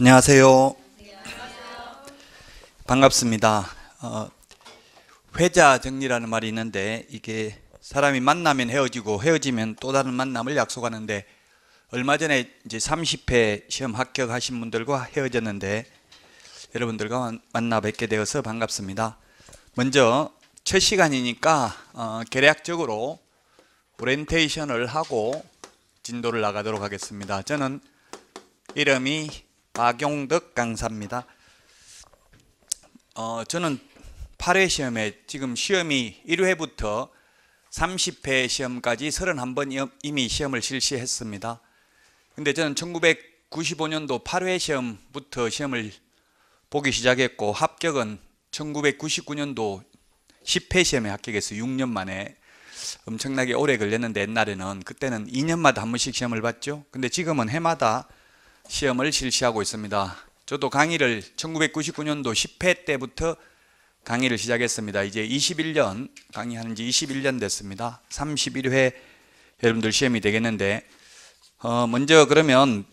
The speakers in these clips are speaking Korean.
안녕하세요. 반갑습니다. 어, 회자 정리라는 말이 있는데 이게 사람이 만나면 헤어지고 헤어지면 또 다른 만남을 약속하는데 얼마 전에 이제 30회 시험 합격하신 분들과 헤어졌는데 여러분들과 만나 뵙게 되어서 반갑습니다. 먼저 첫 시간이니까 어, 계략적으로 오리테이션을 하고 진도를 나가도록 하겠습니다. 저는 이름이 박용덕 강사입니다. 어, 저는 8회 시험에 지금 시험이 1회부터 30회 시험까지 31번 이미 시험을 실시했습니다. 근데 저는 1995년도 8회 시험부터 시험을 보기 시작했고 합격은 1999년도 10회 시험에 합격해서 6년 만에 엄청나게 오래 걸렸는데 옛날에는 그때는 2년마다 한 번씩 시험을 봤죠. 근데 지금은 해마다 시험을 실시하고 있습니다. 저도 강의를 1999년도 10회 때부터 강의를 시작했습니다. 이제 21년 강의하는 지 21년 됐습니다. 31회 여러분들 시험이 되겠는데 어 먼저 그러면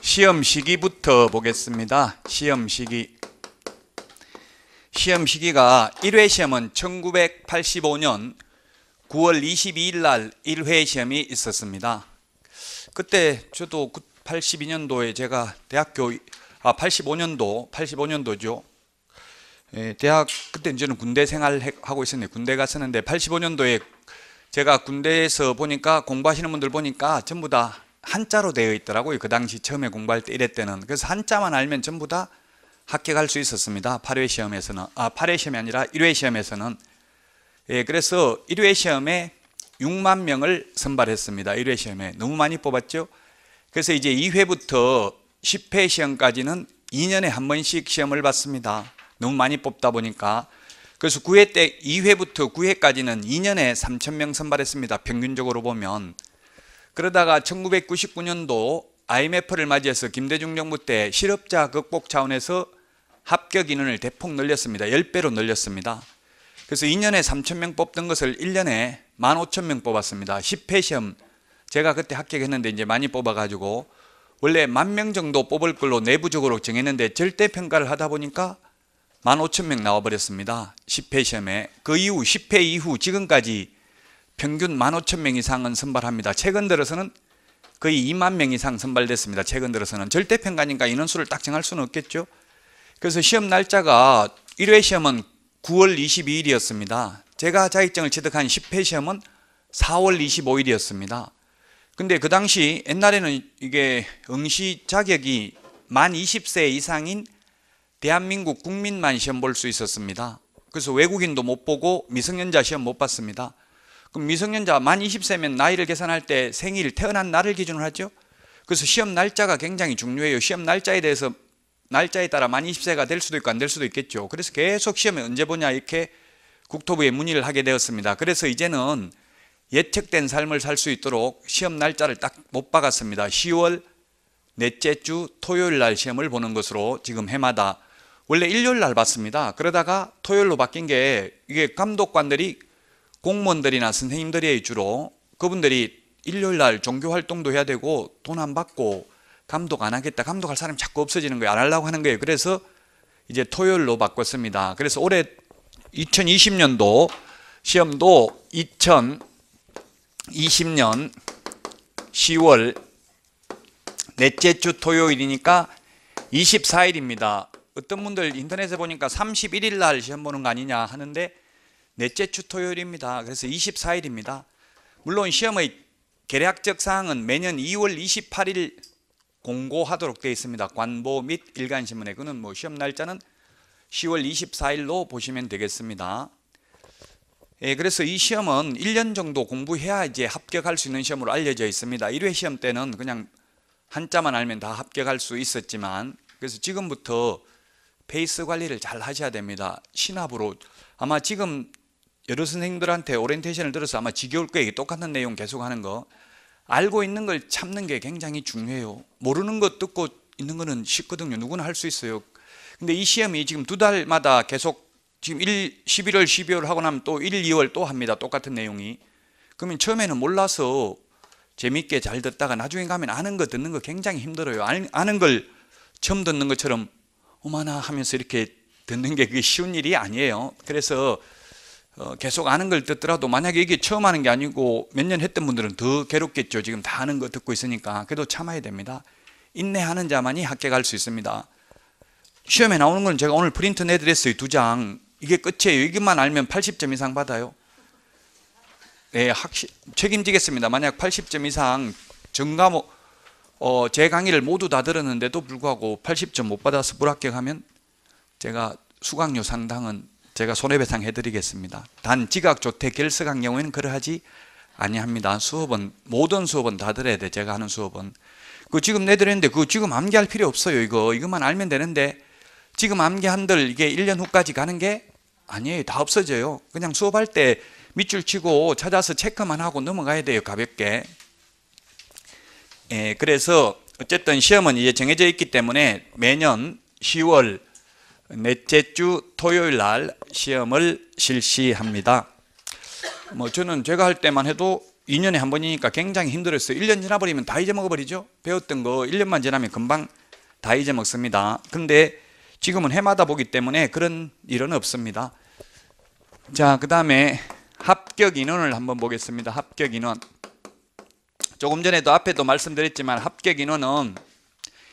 시험 시기부터 보겠습니다. 시험 시기 시험 시기가 1회 시험은 1985년 9월 22일 날 1회 시험이 있었습니다. 그때 저도 82년도에 제가 대학교 아 85년도 85년도죠. 예, 대학 그때 이제는 군대 생활하고 있었는데 군대 갔었는데 85년도에 제가 군대에서 보니까 공부하시는 분들 보니까 전부 다 한자로 되어 있더라고요. 그 당시 처음에 공부할 때 이랬 때는 그래서 한자만 알면 전부 다 합격할 수 있었습니다. 8회 시험에서는 아 8회 시험이 아니라 1회 시험에서는 예, 그래서 1회 시험에 6만 명을 선발했습니다. 1회 시험에 너무 많이 뽑았죠. 그래서 이제 2회부터 10회 시험까지는 2년에 한 번씩 시험을 봤습니다. 너무 많이 뽑다 보니까 그래서 9회 때 2회부터 9회까지는 2년에 3천 명 선발했습니다. 평균적으로 보면 그러다가 1999년도 IMF를 맞이해서 김대중 정부 때 실업자 극복 차원에서 합격 인원을 대폭 늘렸습니다. 10배로 늘렸습니다. 그래서 2년에 3천명 뽑던 것을 1년에 15,000명 뽑았습니다 10회 시험 제가 그때 합격했는데 이제 많이 뽑아가지고 원래 만명 정도 뽑을 걸로 내부적으로 정했는데 절대 평가를 하다 보니까 15,000명 나와버렸습니다 10회 시험에 그 이후 10회 이후 지금까지 평균 15,000명 이상은 선발합니다 최근 들어서는 거의 2만 명 이상 선발됐습니다 최근 들어서는 절대평가니까 인원수를 딱 정할 수는 없겠죠 그래서 시험 날짜가 1회 시험은 9월 22일이었습니다. 제가 자격증을 취득한 10회 시험은 4월 25일이었습니다. 근데 그 당시 옛날에는 이게 응시 자격이 만 20세 이상인 대한민국 국민만 시험 볼 수 있었습니다. 그래서 외국인도 못 보고 미성년자 시험 못 봤습니다. 그럼 미성년자 만 20세면 나이를 계산할 때 생일 태어난 날을 기준으로 하죠. 그래서 시험 날짜가 굉장히 중요해요. 시험 날짜에 대해서 날짜에 따라 만 20세가 될 수도 있고 안 될 수도 있겠죠. 그래서 계속 시험에 언제 보냐 이렇게 국토부에 문의를 하게 되었습니다. 그래서 이제는 예측된 삶을 살 수 있도록 시험 날짜를 딱 못 박았습니다. 10월 넷째 주 토요일 날 시험을 보는 것으로 지금 해마다 원래 일요일 날 봤습니다. 그러다가 토요일로 바뀐 게 이게 감독관들이 공무원들이나 선생님들이 주로 그분들이 일요일 날 종교 활동도 해야 되고 돈 안 받고 감독 안 하겠다. 감독할 사람이 자꾸 없어지는 거예요. 안 하려고 하는 거예요. 그래서 이제 토요일로 바꿨습니다. 그래서 올해 2020년도 시험도 2020년 10월 넷째 주 토요일이니까 24일입니다. 어떤 분들 인터넷에 보니까 31일 날 시험 보는 거 아니냐 하는데 넷째 주 토요일입니다. 그래서 24일입니다. 물론 시험의 계략적 사항은 매년 2월 28일 공고하도록 되어 있습니다. 관보 및 일간신문에 그는 뭐 시험 날짜는 10월 24일로 보시면 되겠습니다. 예, 그래서 이 시험은 1년 정도 공부해야 이제 합격할 수 있는 시험으로 알려져 있습니다. 1회 시험 때는 그냥 한자만 알면 다 합격할 수 있었지만 그래서 지금부터 페이스 관리를 잘 하셔야 됩니다. 신압으로 아마 지금 여러 선생님들한테 오리테이션을 들어서 아마 지겨울 거예요. 똑같은 내용 계속 하는 거. 알고 있는 걸 참는 게 굉장히 중요해요. 모르는 것 듣고 있는 거는 쉽거든요. 누구나 할 수 있어요. 근데 이 시험이 지금 두 달마다 계속 지금 1, 11월, 12월 하고 나면 또 1, 2월 또 합니다. 똑같은 내용이. 그러면 처음에는 몰라서 재밌게 잘 듣다가 나중에 가면 아는 거 듣는 거 굉장히 힘들어요. 아는 걸 처음 듣는 것처럼 어마나 하면서 이렇게 듣는 게 그게 쉬운 일이 아니에요. 그래서 어, 계속 아는 걸 듣더라도 만약에 이게 처음 하는 게 아니고 몇 년 했던 분들은 더 괴롭겠죠. 지금 다 아는 거 듣고 있으니까. 그래도 참아야 됩니다. 인내하는 자만이 학교 갈수 있습니다. 시험에 나오는 건 제가 오늘 프린트 내드렸어요. 두 장. 이게 끝이에요. 이것만 알면 80점 이상 받아요. 네, 학시, 책임지겠습니다. 만약 80점 이상 전과목, 어, 제 강의를 모두 다 들었는데도 불구하고 80점 못 받아서 불합격하면 제가 수강료 상당은 제가 손해배상 해드리겠습니다. 단 지각조퇴 결석한 경우에는 그러하지 아니합니다. 수업은 모든 수업은 다 들어야 돼. 제가 하는 수업은 그 지금 내드렸는데 그 지금 암기할 필요 없어요. 이거 이것만 알면 되는데 지금 암기한들 이게 1년 후까지 가는 게 아니에요. 다 없어져요. 그냥 수업할 때 밑줄 치고 찾아서 체크만 하고 넘어가야 돼요. 가볍게. 예, 그래서 어쨌든 시험은 이제 정해져 있기 때문에 매년 10월 넷째 주 토요일 날 시험을 실시합니다. 뭐 저는 제가 할 때만 해도 2년에 한 번이니까 굉장히 힘들었어요. 1년 지나버리면 다 잊어먹어버리죠. 배웠던 거 1년만 지나면 금방 다 잊어먹습니다. 근데 지금은 해마다 보기 때문에 그런 일은 없습니다. 자, 그 다음에 합격 인원을 한번 보겠습니다. 합격 인원. 조금 전에도 앞에도 말씀드렸지만 합격 인원은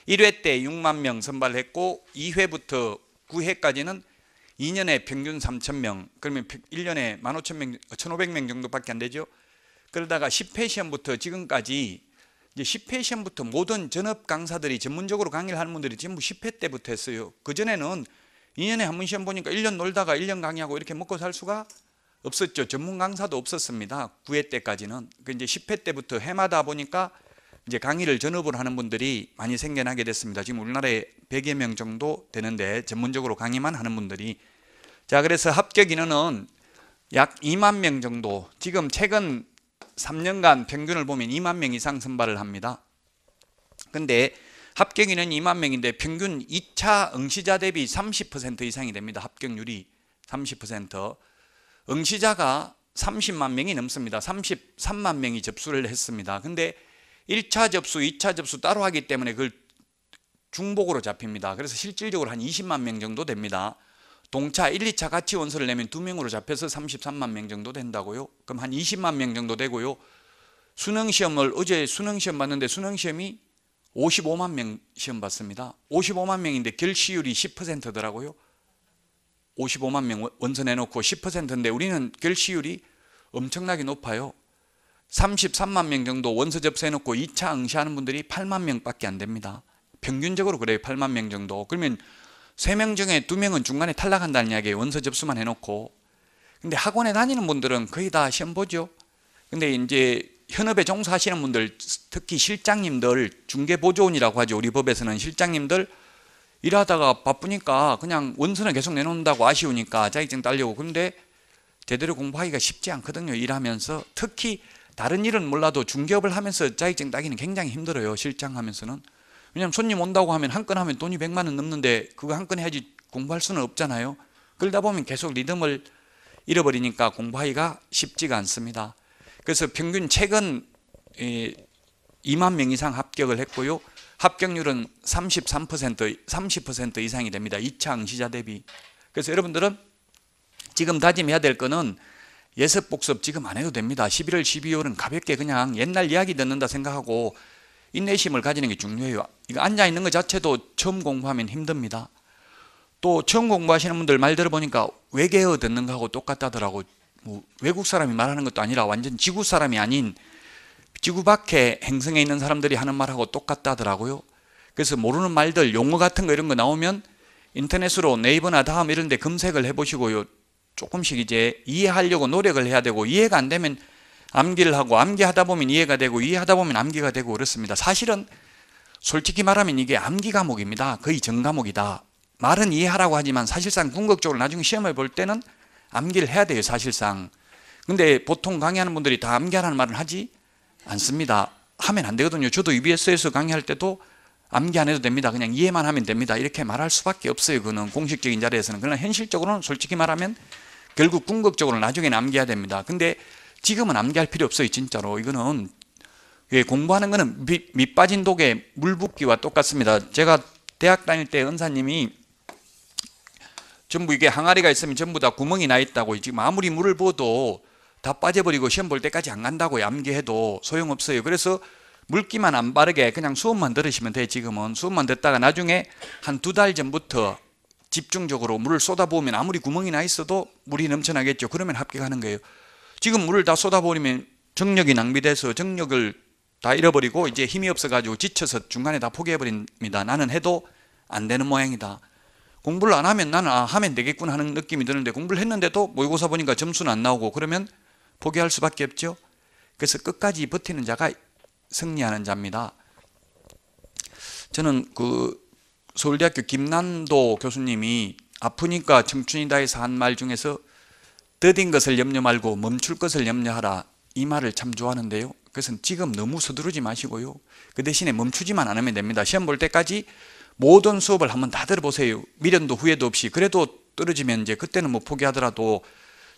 1회 때 6만 명 선발했고 2회부터 9회까지는 2년에 평균 3,000명, 그러면 1년에 15,000명, 1,500명 정도밖에 안 되죠. 그러다가 10회 시험부터 지금까지 이제 10회 시험부터 모든 전업 강사들이 전문적으로 강의를 하는 분들이 전부 10회 때부터 했어요. 그전에는 2년에 한 번 시험 보니까 1년 놀다가 1년 강의하고 이렇게 먹고 살 수가 없었죠. 전문 강사도 없었습니다. 9회 때까지는. 그 이제 10회 때부터 해마다 보니까 이제 강의를 전업으로 하는 분들이 많이 생겨나게 됐습니다. 지금 우리나라에 100여 명 정도 되는데 전문적으로 강의만 하는 분들이 자 그래서 합격 인원은 약 2만 명 정도 지금 최근 3년간 평균을 보면 2만 명 이상 선발을 합니다. 근데 합격 인원 2만 명인데 평균 2차 응시자 대비 30% 이상이 됩니다. 합격률이 30% 응시자가 30만 명이 넘습니다. 33만 명이 접수를 했습니다. 근데 1차 접수, 2차 접수 따로 하기 때문에 그걸 중복으로 잡힙니다. 그래서 실질적으로 한 20만 명 정도 됩니다. 동차 1, 2차 같이 원서를 내면 2명으로 잡혀서 33만 명 정도 된다고요. 그럼 한 20만 명 정도 되고요. 수능시험을 어제 수능시험 봤는데 수능시험이 55만 명 시험 봤습니다. 55만 명인데 결시율이 10%더라고요. 55만 명 원서 내놓고 10%인데 우리는 결시율이 엄청나게 높아요. 33만 명 정도 원서 접수해놓고 2차 응시하는 분들이 8만 명밖에 안 됩니다. 평균적으로 그래요. 8만 명 정도. 그러면 3명 중에 2명은 중간에 탈락한다는 이야기예요. 원서 접수만 해놓고. 근데 학원에 다니는 분들은 거의 다 시험 보죠. 근데 이제 현업에 종사하시는 분들, 특히 실장님들, 중개보조원이라고 하죠. 우리 법에서는 실장님들 일하다가 바쁘니까 그냥 원서는 계속 내놓는다고 아쉬우니까 자격증 따려고. 근데 제대로 공부하기가 쉽지 않거든요. 일하면서. 특히 다른 일은 몰라도 중개업을 하면서 자격증 따기는 굉장히 힘들어요. 실장 하면서는. 왜냐하면 손님 온다고 하면 한 건 하면 돈이 100만 원 넘는데 그거 한 건 해야지 공부할 수는 없잖아요. 그러다 보면 계속 리듬을 잃어버리니까 공부하기가 쉽지가 않습니다. 그래서 평균 최근 2만 명 이상 합격을 했고요. 합격률은 33% 30% 이상이 됩니다. 2차 응시자 대비. 그래서 여러분들은 지금 다짐해야 될 거는 예습 복습 지금 안 해도 됩니다 11월 12월은 가볍게 그냥 옛날 이야기 듣는다 생각하고 인내심을 가지는 게 중요해요 이거 앉아있는 것 자체도 처음 공부하면 힘듭니다 또 처음 공부하시는 분들 말 들어보니까 외계어 듣는 거하고 똑같다더라고 뭐 외국 사람이 말하는 것도 아니라 완전 지구 사람이 아닌 지구 밖에 행성에 있는 사람들이 하는 말하고 똑같다더라고요 그래서 모르는 말들 용어 같은 거 이런 거 나오면 인터넷으로 네이버나 다음 이런 데 검색을 해보시고요 조금씩 이제 이해하려고 노력을 해야 되고 이해가 안 되면 암기를 하고 암기하다 보면 이해가 되고 이해하다 보면 암기가 되고 그렇습니다. 사실은 솔직히 말하면 이게 암기 과목입니다. 거의 전 과목이다. 말은 이해하라고 하지만 사실상 궁극적으로 나중에 시험을 볼 때는 암기를 해야 돼요. 사실상. 근데 보통 강의하는 분들이 다 암기하라는 말을 하지 않습니다. 하면 안 되거든요. 저도 UBS에서 강의할 때도 암기 안 해도 됩니다. 그냥 이해만 하면 됩니다. 이렇게 말할 수밖에 없어요. 그는 거 공식적인 자리에서는. 그러나 현실적으로는 솔직히 말하면 결국 궁극적으로 나중에 남겨야 됩니다 근데 지금은 남겨할 필요 없어요 진짜로 이거는 예, 공부하는 거는 밑, 밑 빠진 독에 물 붓기와 똑같습니다 제가 대학 다닐 때 은사님이 전부 이게 항아리가 있으면 전부 다 구멍이 나 있다고 지금 아무리 물을 부어도 다 빠져버리고 시험 볼 때까지 안 간다고 암기해도 소용없어요 그래서 물기만 안 바르게 그냥 수업만 들으시면 돼요 지금은 수업만 듣다가 나중에 한 두 달 전부터 집중적으로 물을 쏟아부으면 아무리 구멍이 나 있어도 물이 넘쳐나겠죠. 그러면 합격하는 거예요. 지금 물을 다쏟아버리면 정력이 낭비돼서 정력을 다 잃어버리고 이제 힘이 없어가지고 지쳐서 중간에 다 포기해버립니다. 나는 해도 안 되는 모양이다. 공부를 안 하면 나는 아, 하면 되겠구나 하는 느낌이 드는데 공부를 했는데도 모의고사 보니까 점수는 안 나오고 그러면 포기할 수밖에 없죠. 그래서 끝까지 버티는 자가 승리하는 자입니다. 저는 그 서울대학교 김남도 교수님이 아프니까 청춘이다 해서 한 말 중에서 더딘 것을 염려 말고 멈출 것을 염려하라 이 말을 참 좋아하는데요 그것은 지금 너무 서두르지 마시고요 그 대신에 멈추지만 않으면 됩니다 시험 볼 때까지 모든 수업을 한번 다 들어보세요 미련도 후회도 없이 그래도 떨어지면 이제 그때는 뭐 포기하더라도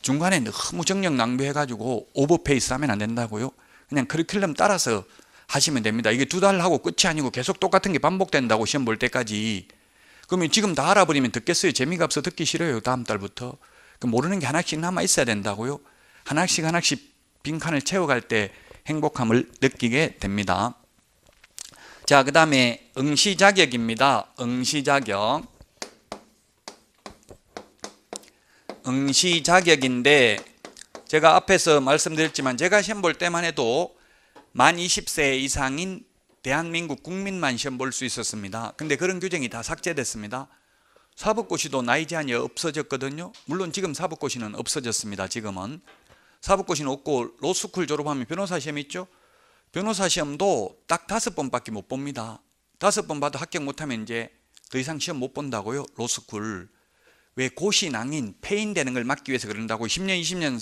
중간에 너무 정력 낭비해가지고 오버페이스 하면 안 된다고요 그냥 커리큘럼 따라서 하시면 됩니다. 이게 두 달 하고 끝이 아니고 계속 똑같은 게 반복된다고 시험 볼 때까지. 그러면 지금 다 알아버리면 듣겠어요? 재미가 없어 듣기 싫어요. 다음 달부터. 그 모르는 게 하나씩 남아 있어야 된다고요. 하나씩 하나씩 빈칸을 채워갈 때 행복함을 느끼게 됩니다. 자, 그 다음에 응시 자격입니다. 응시 자격. 응시 자격인데 제가 앞에서 말씀드렸지만 제가 시험 볼 때만 해도 만 20세 이상인 대한민국 국민만 시험 볼 수 있었습니다. 근데 그런 규정이 다 삭제됐습니다. 사법고시도 나이 제한이 없어졌거든요. 물론 지금 사법고시는 없어졌습니다. 지금은 사법고시는 없고 로스쿨 졸업하면 변호사 시험 있죠. 변호사 시험도 딱 다섯 번밖에 못 봅니다. 다섯 번 봐도 합격 못하면 이제 더 이상 시험 못 본다고요. 로스쿨 왜 고시 낭인 폐인 되는 걸 막기 위해서 그런다고 10년 20년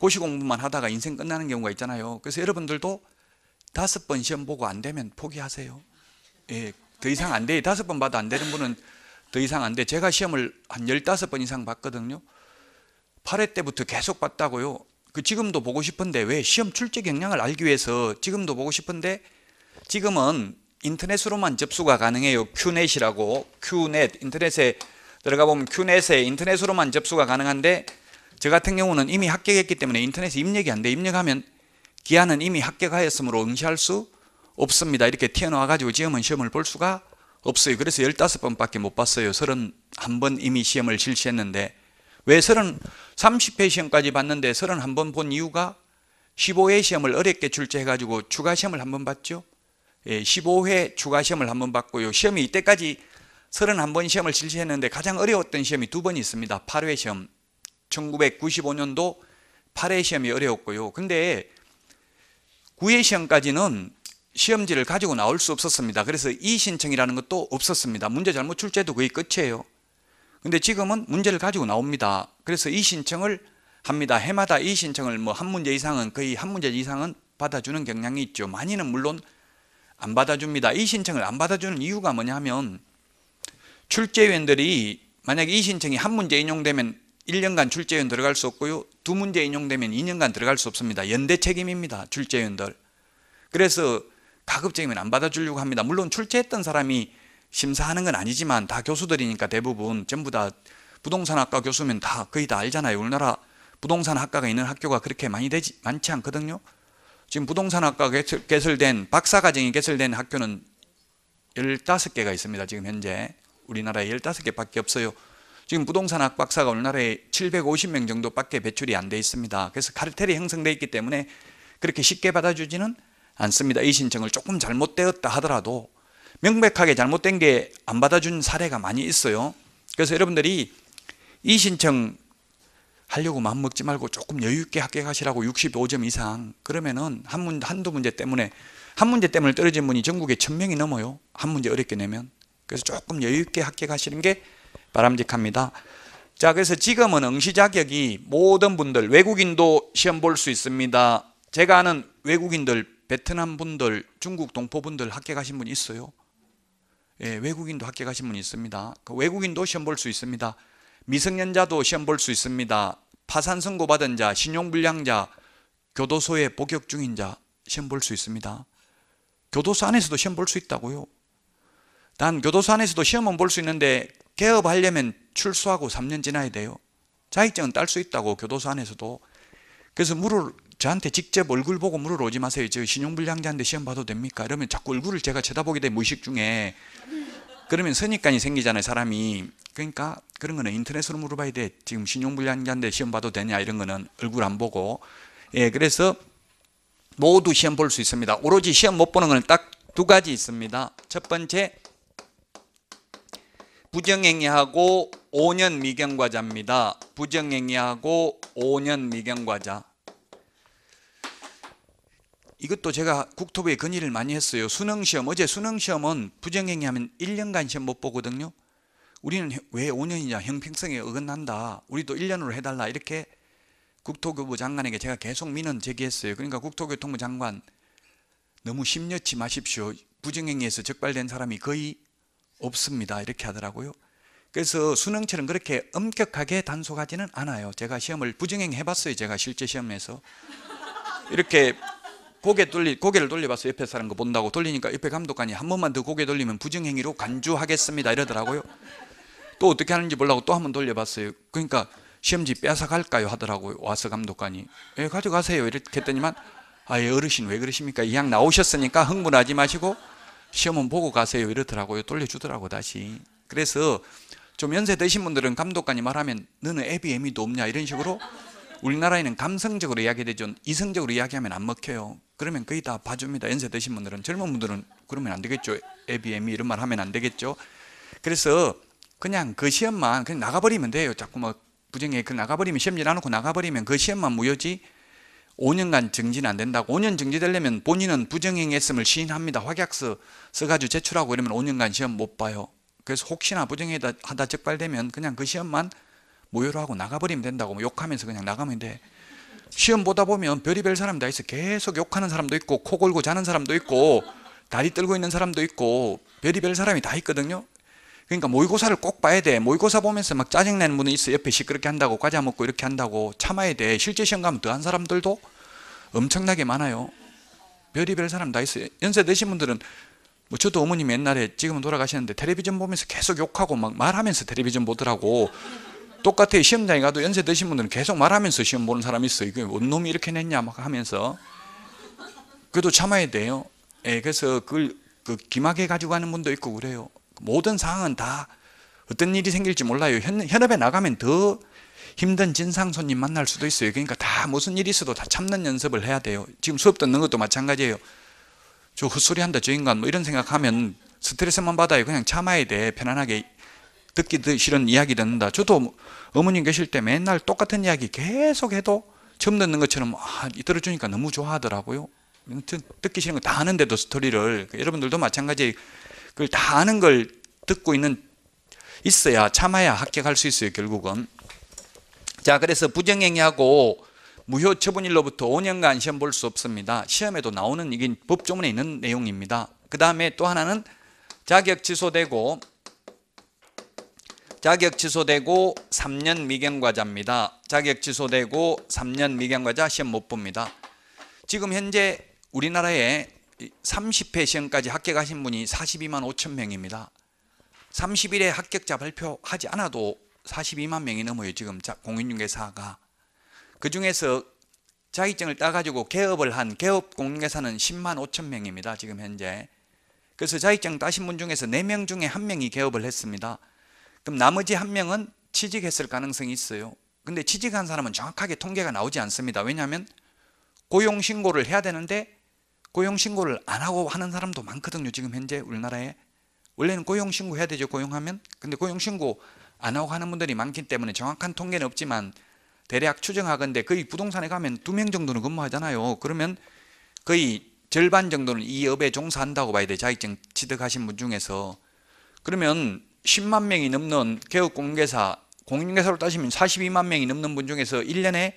고시 공부만 하다가 인생 끝나는 경우가 있잖아요 그래서 여러분들도 다섯 번 시험 보고 안 되면 포기하세요 예, 더 이상 안 돼요 다섯 번 봐도 안 되는 분은 더 이상 안 돼. 제가 시험을 한 열다섯 번 이상 봤거든요 8회 때부터 계속 봤다고요 그 지금도 보고 싶은데 왜 시험 출제 경향을 알기 위해서 지금도 보고 싶은데 지금은 인터넷으로만 접수가 가능해요 q n e t 이라고 Qnet 인터넷에 들어가 보면 q n e t 에 인터넷으로만 접수가 가능한데 저 같은 경우는 이미 합격했기 때문에 인터넷에 입력이 안 돼. 입력하면 기한은 이미 합격하였으므로 응시할 수 없습니다. 이렇게 튀어나와 가지고 지음은 시험을 볼 수가 없어요. 그래서 15번밖에 못 봤어요. 31번 이미 시험을 실시했는데 왜 30, 30회 시험까지 봤는데 31번 본 이유가 15회 시험을 어렵게 출제해 가지고 추가 시험을 한 번 봤죠. 예, 15회 추가 시험을 한 번 봤고요. 시험이 이때까지 31번 시험을 실시했는데 가장 어려웠던 시험이 두 번 있습니다. 8회 시험 1995년도 8회 시험이 어려웠고요. 근데 9회 시험까지는 시험지를 가지고 나올 수 없었습니다. 그래서 이 신청이라는 것도 없었습니다. 문제 잘못 출제도 거의 끝이에요. 근데 지금은 문제를 가지고 나옵니다. 그래서 이 신청을 합니다. 해마다 이 신청을 뭐 한 문제 이상은 거의 한 문제 이상은 받아주는 경향이 있죠. 많이는 물론 안 받아줍니다. 이 신청을 안 받아주는 이유가 뭐냐 하면 출제위원들이 만약에 이 신청이 한 문제 인용되면 1년간 출제위원 들어갈 수 없고요. 두 문제 인용되면 2년간 들어갈 수 없습니다. 연대 책임입니다. 출제위원들. 그래서 가급적이면 안 받아주려고 합니다. 물론 출제했던 사람이 심사하는 건 아니지만 다 교수들이니까 대부분 전부 다 부동산학과 교수면 다 거의 다 알잖아요. 우리나라 부동산학과가 있는 학교가 그렇게 많이 되지 많지 않거든요. 지금 부동산학과 개설, 된 박사과정이 개설된 학교는 15개가 있습니다. 지금 현재 우리나라에 15개밖에 없어요. 지금 부동산 학박사가 우리나라에 750명 정도밖에 배출이 안 돼 있습니다. 그래서 카르텔이 형성돼 있기 때문에 그렇게 쉽게 받아주지는 않습니다. 이 신청을 조금 잘못되었다 하더라도 명백하게 잘못된 게 안 받아준 사례가 많이 있어요. 그래서 여러분들이 이 신청 하려고 마음먹지 말고 조금 여유있게 합격하시라고 65점 이상 그러면은 한 문, 한두 문제 때문에 한 문제 때문에 떨어진 분이 전국에 천명이 넘어요 한 문제 어렵게 내면 그래서 조금 여유있게 합격하시는 게 바람직합니다. 자, 그래서 지금은 응시 자격이 모든 분들 외국인도 시험 볼 수 있습니다. 제가 아는 외국인들, 베트남 분들, 중국 동포 분들 합격하신분 있어요? 예, 외국인도 합격하신분 있습니다. 그 외국인도 시험 볼 수 있습니다. 미성년자도 시험 볼 수 있습니다. 파산 선고받은 자, 신용불량자, 교도소에 복역 중인 자 시험 볼 수 있습니다. 교도소 안에서도 시험 볼 수 있다고요. 단 교도소 안에서도 시험은 볼 수 있는데 개업하려면 출소하고 3년 지나야 돼요. 자격증은 딸 수 있다고 교도소 안에서도. 그래서 물을 저한테 직접 얼굴 보고 물어오지 마세요. 저 신용불량자인데 시험 봐도 됩니까? 이러면 자꾸 얼굴을 제가 쳐다보게 돼 무의식 중에. 그러면 선입관이 생기잖아요, 사람이. 그러니까 그런 거는 인터넷으로 물어봐야 돼. 지금 신용불량자인데 시험 봐도 되냐 이런 거는 얼굴 안 보고. 예, 그래서 모두 시험 볼 수 있습니다. 오로지 시험 못 보는 거는 딱 두 가지 있습니다. 첫 번째, 부정행위하고 5년 미경과자입니다. 부정행위하고 5년 미경과자. 이것도 제가 국토부에 건의를 많이 했어요. 수능시험, 어제 수능시험은 부정행위하면 1년간 시험 못 보거든요. 우리는 왜 5년이냐, 형평성에 어긋난다. 우리도 1년으로 해달라. 이렇게 국토교부 장관에게 제가 계속 민원 제기했어요. 그러니까 국토교통부 장관, 너무 심려치 마십시오. 부정행위에서 적발된 사람이 거의 없습니다. 이렇게 하더라고요. 그래서 수능처럼 그렇게 엄격하게 단속하지는 않아요. 제가 시험을 부정행 해봤어요. 제가 실제 시험에서. 이렇게 고개 돌리, 고개를 돌려봤어 옆에 사람 거 본다고 돌리니까 옆에 감독관이 한 번만 더 고개 돌리면 부정행위로 간주하겠습니다. 이러더라고요. 또 어떻게 하는지 몰라고 또 한 번 돌려봤어요. 그러니까 시험지 뺏어갈까요? 하더라고요. 와서 감독관이. 예, 가져가세요. 이렇게 했더니만, 아, 예, 어르신 왜 그러십니까? 이왕 나오셨으니까 흥분하지 마시고 시험은 보고 가세요 이러더라고요 돌려주더라고 다시 그래서 좀 연세 되신 분들은 감독관이 말하면 너는 애비 애미도 없냐 이런 식으로 우리나라에는 감성적으로 이야기되죠 이성적으로 이야기하면 안 먹혀요 그러면 거의 다 봐줍니다 연세 되신 분들은 젊은 분들은 그러면 안 되겠죠 애비 애미 이런 말 하면 안 되겠죠 그래서 그냥 그 시험만 그냥 나가버리면 돼요 자꾸 막 뭐 부정에 그 나가버리면 시험질 안 하고 나가버리면 그 시험만 무효지 5년간 증진 안 된다고 5년 증진되려면 본인은 부정행했음을 시인합니다 확약서 써가지고 제출하고 이러면 5년간 시험 못 봐요 그래서 혹시나 부정행하다 적발되면 그냥 그 시험만 무효로 하고 나가버리면 된다고 뭐 욕하면서 그냥 나가면 돼 시험 보다 보면 별의별 사람 다 있어 계속 욕하는 사람도 있고 코 골고 자는 사람도 있고 다리 떨고 있는 사람도 있고 별의별 사람이 다 있거든요 그러니까 모의고사를 꼭 봐야 돼. 모의고사 보면서 막 짜증내는 분이 있어. 옆에 시끄럽게 한다고, 과자 먹고 이렇게 한다고 참아야 돼. 실제 시험 가면 더한 사람들도 엄청나게 많아요. 별의별 사람 다 있어요. 연세 되신 분들은 뭐 저도 어머님 옛날에 지금은 돌아가시는데 텔레비전 보면서 계속 욕하고 막 말하면서 텔레비전 보더라고. 똑같아요. 시험장에 가도 연세 드신 분들은 계속 말하면서 시험 보는 사람이 있어요. 이게 뭔 놈이 이렇게 냈냐 막 하면서. 그래도 참아야 돼요. 예, 그래서 그걸 그 기막에 가지고 가는 분도 있고 그래요. 모든 상황은 다 어떤 일이 생길지 몰라요. 현, 협에 나가면 더 힘든 진상 손님 만날 수도 있어요. 그러니까 다 무슨 일이 있어도 다 참는 연습을 해야 돼요. 지금 수업 듣는 것도 마찬가지예요. 저 헛소리 한다, 저 인간, 뭐 이런 생각하면 스트레스만 받아요. 그냥 참아야 돼. 편안하게 듣기 싫은 이야기 듣는다. 저도 어머님 계실 때 맨날 똑같은 이야기 계속 해도 처음 듣는 것처럼 아, 들어주니까 너무 좋아하더라고요. 듣기 싫은 거 다 하는데도 스토리를 그 여러분들도 마찬가지 그걸 다 아는 걸 듣고 있는 있어야 참아야 합격할 수 있어요 결국은 자 그래서 부정행위하고 무효 처분일로부터 5년간 시험 볼 수 없습니다 시험에도 나오는 이게 법조문에 있는 내용입니다 그 다음에 또 하나는 자격 취소되고 자격 취소되고 3년 미경과자입니다 자격 취소되고 3년 미경과자 시험 못 봅니다 지금 현재 우리나라에 30회 시험까지 합격하신 분이 42만 5천 명입니다. 30일에 합격자 발표하지 않아도 42만 명이 넘어요. 지금 공인중개사가. 그 중에서 자격증을 따가지고 개업을 한 개업 공인중개사는 10만 5천 명입니다. 지금 현재. 그래서 자격증 따신 분 중에서 4명 중에 1명이 개업을 했습니다. 그럼 나머지 1명은 취직했을 가능성이 있어요. 근데 취직한 사람은 정확하게 통계가 나오지 않습니다. 왜냐하면 고용 신고를 해야 되는데 고용신고를 안 하고 하는 사람도 많거든요 지금 현재 우리나라에 원래는 고용신고 해야 되죠 고용하면 근데 고용신고 안 하고 하는 분들이 많기 때문에 정확한 통계는 없지만 대략 추정하건데 거의 부동산에 가면 두 명 정도는 근무하잖아요 그러면 거의 절반 정도는 이 업에 종사한다고 봐야 돼 자격증 취득하신 분 중에서 그러면 10만 명이 넘는 개업공개사 공인계사로 따지면 42만 명이 넘는 분 중에서 1년에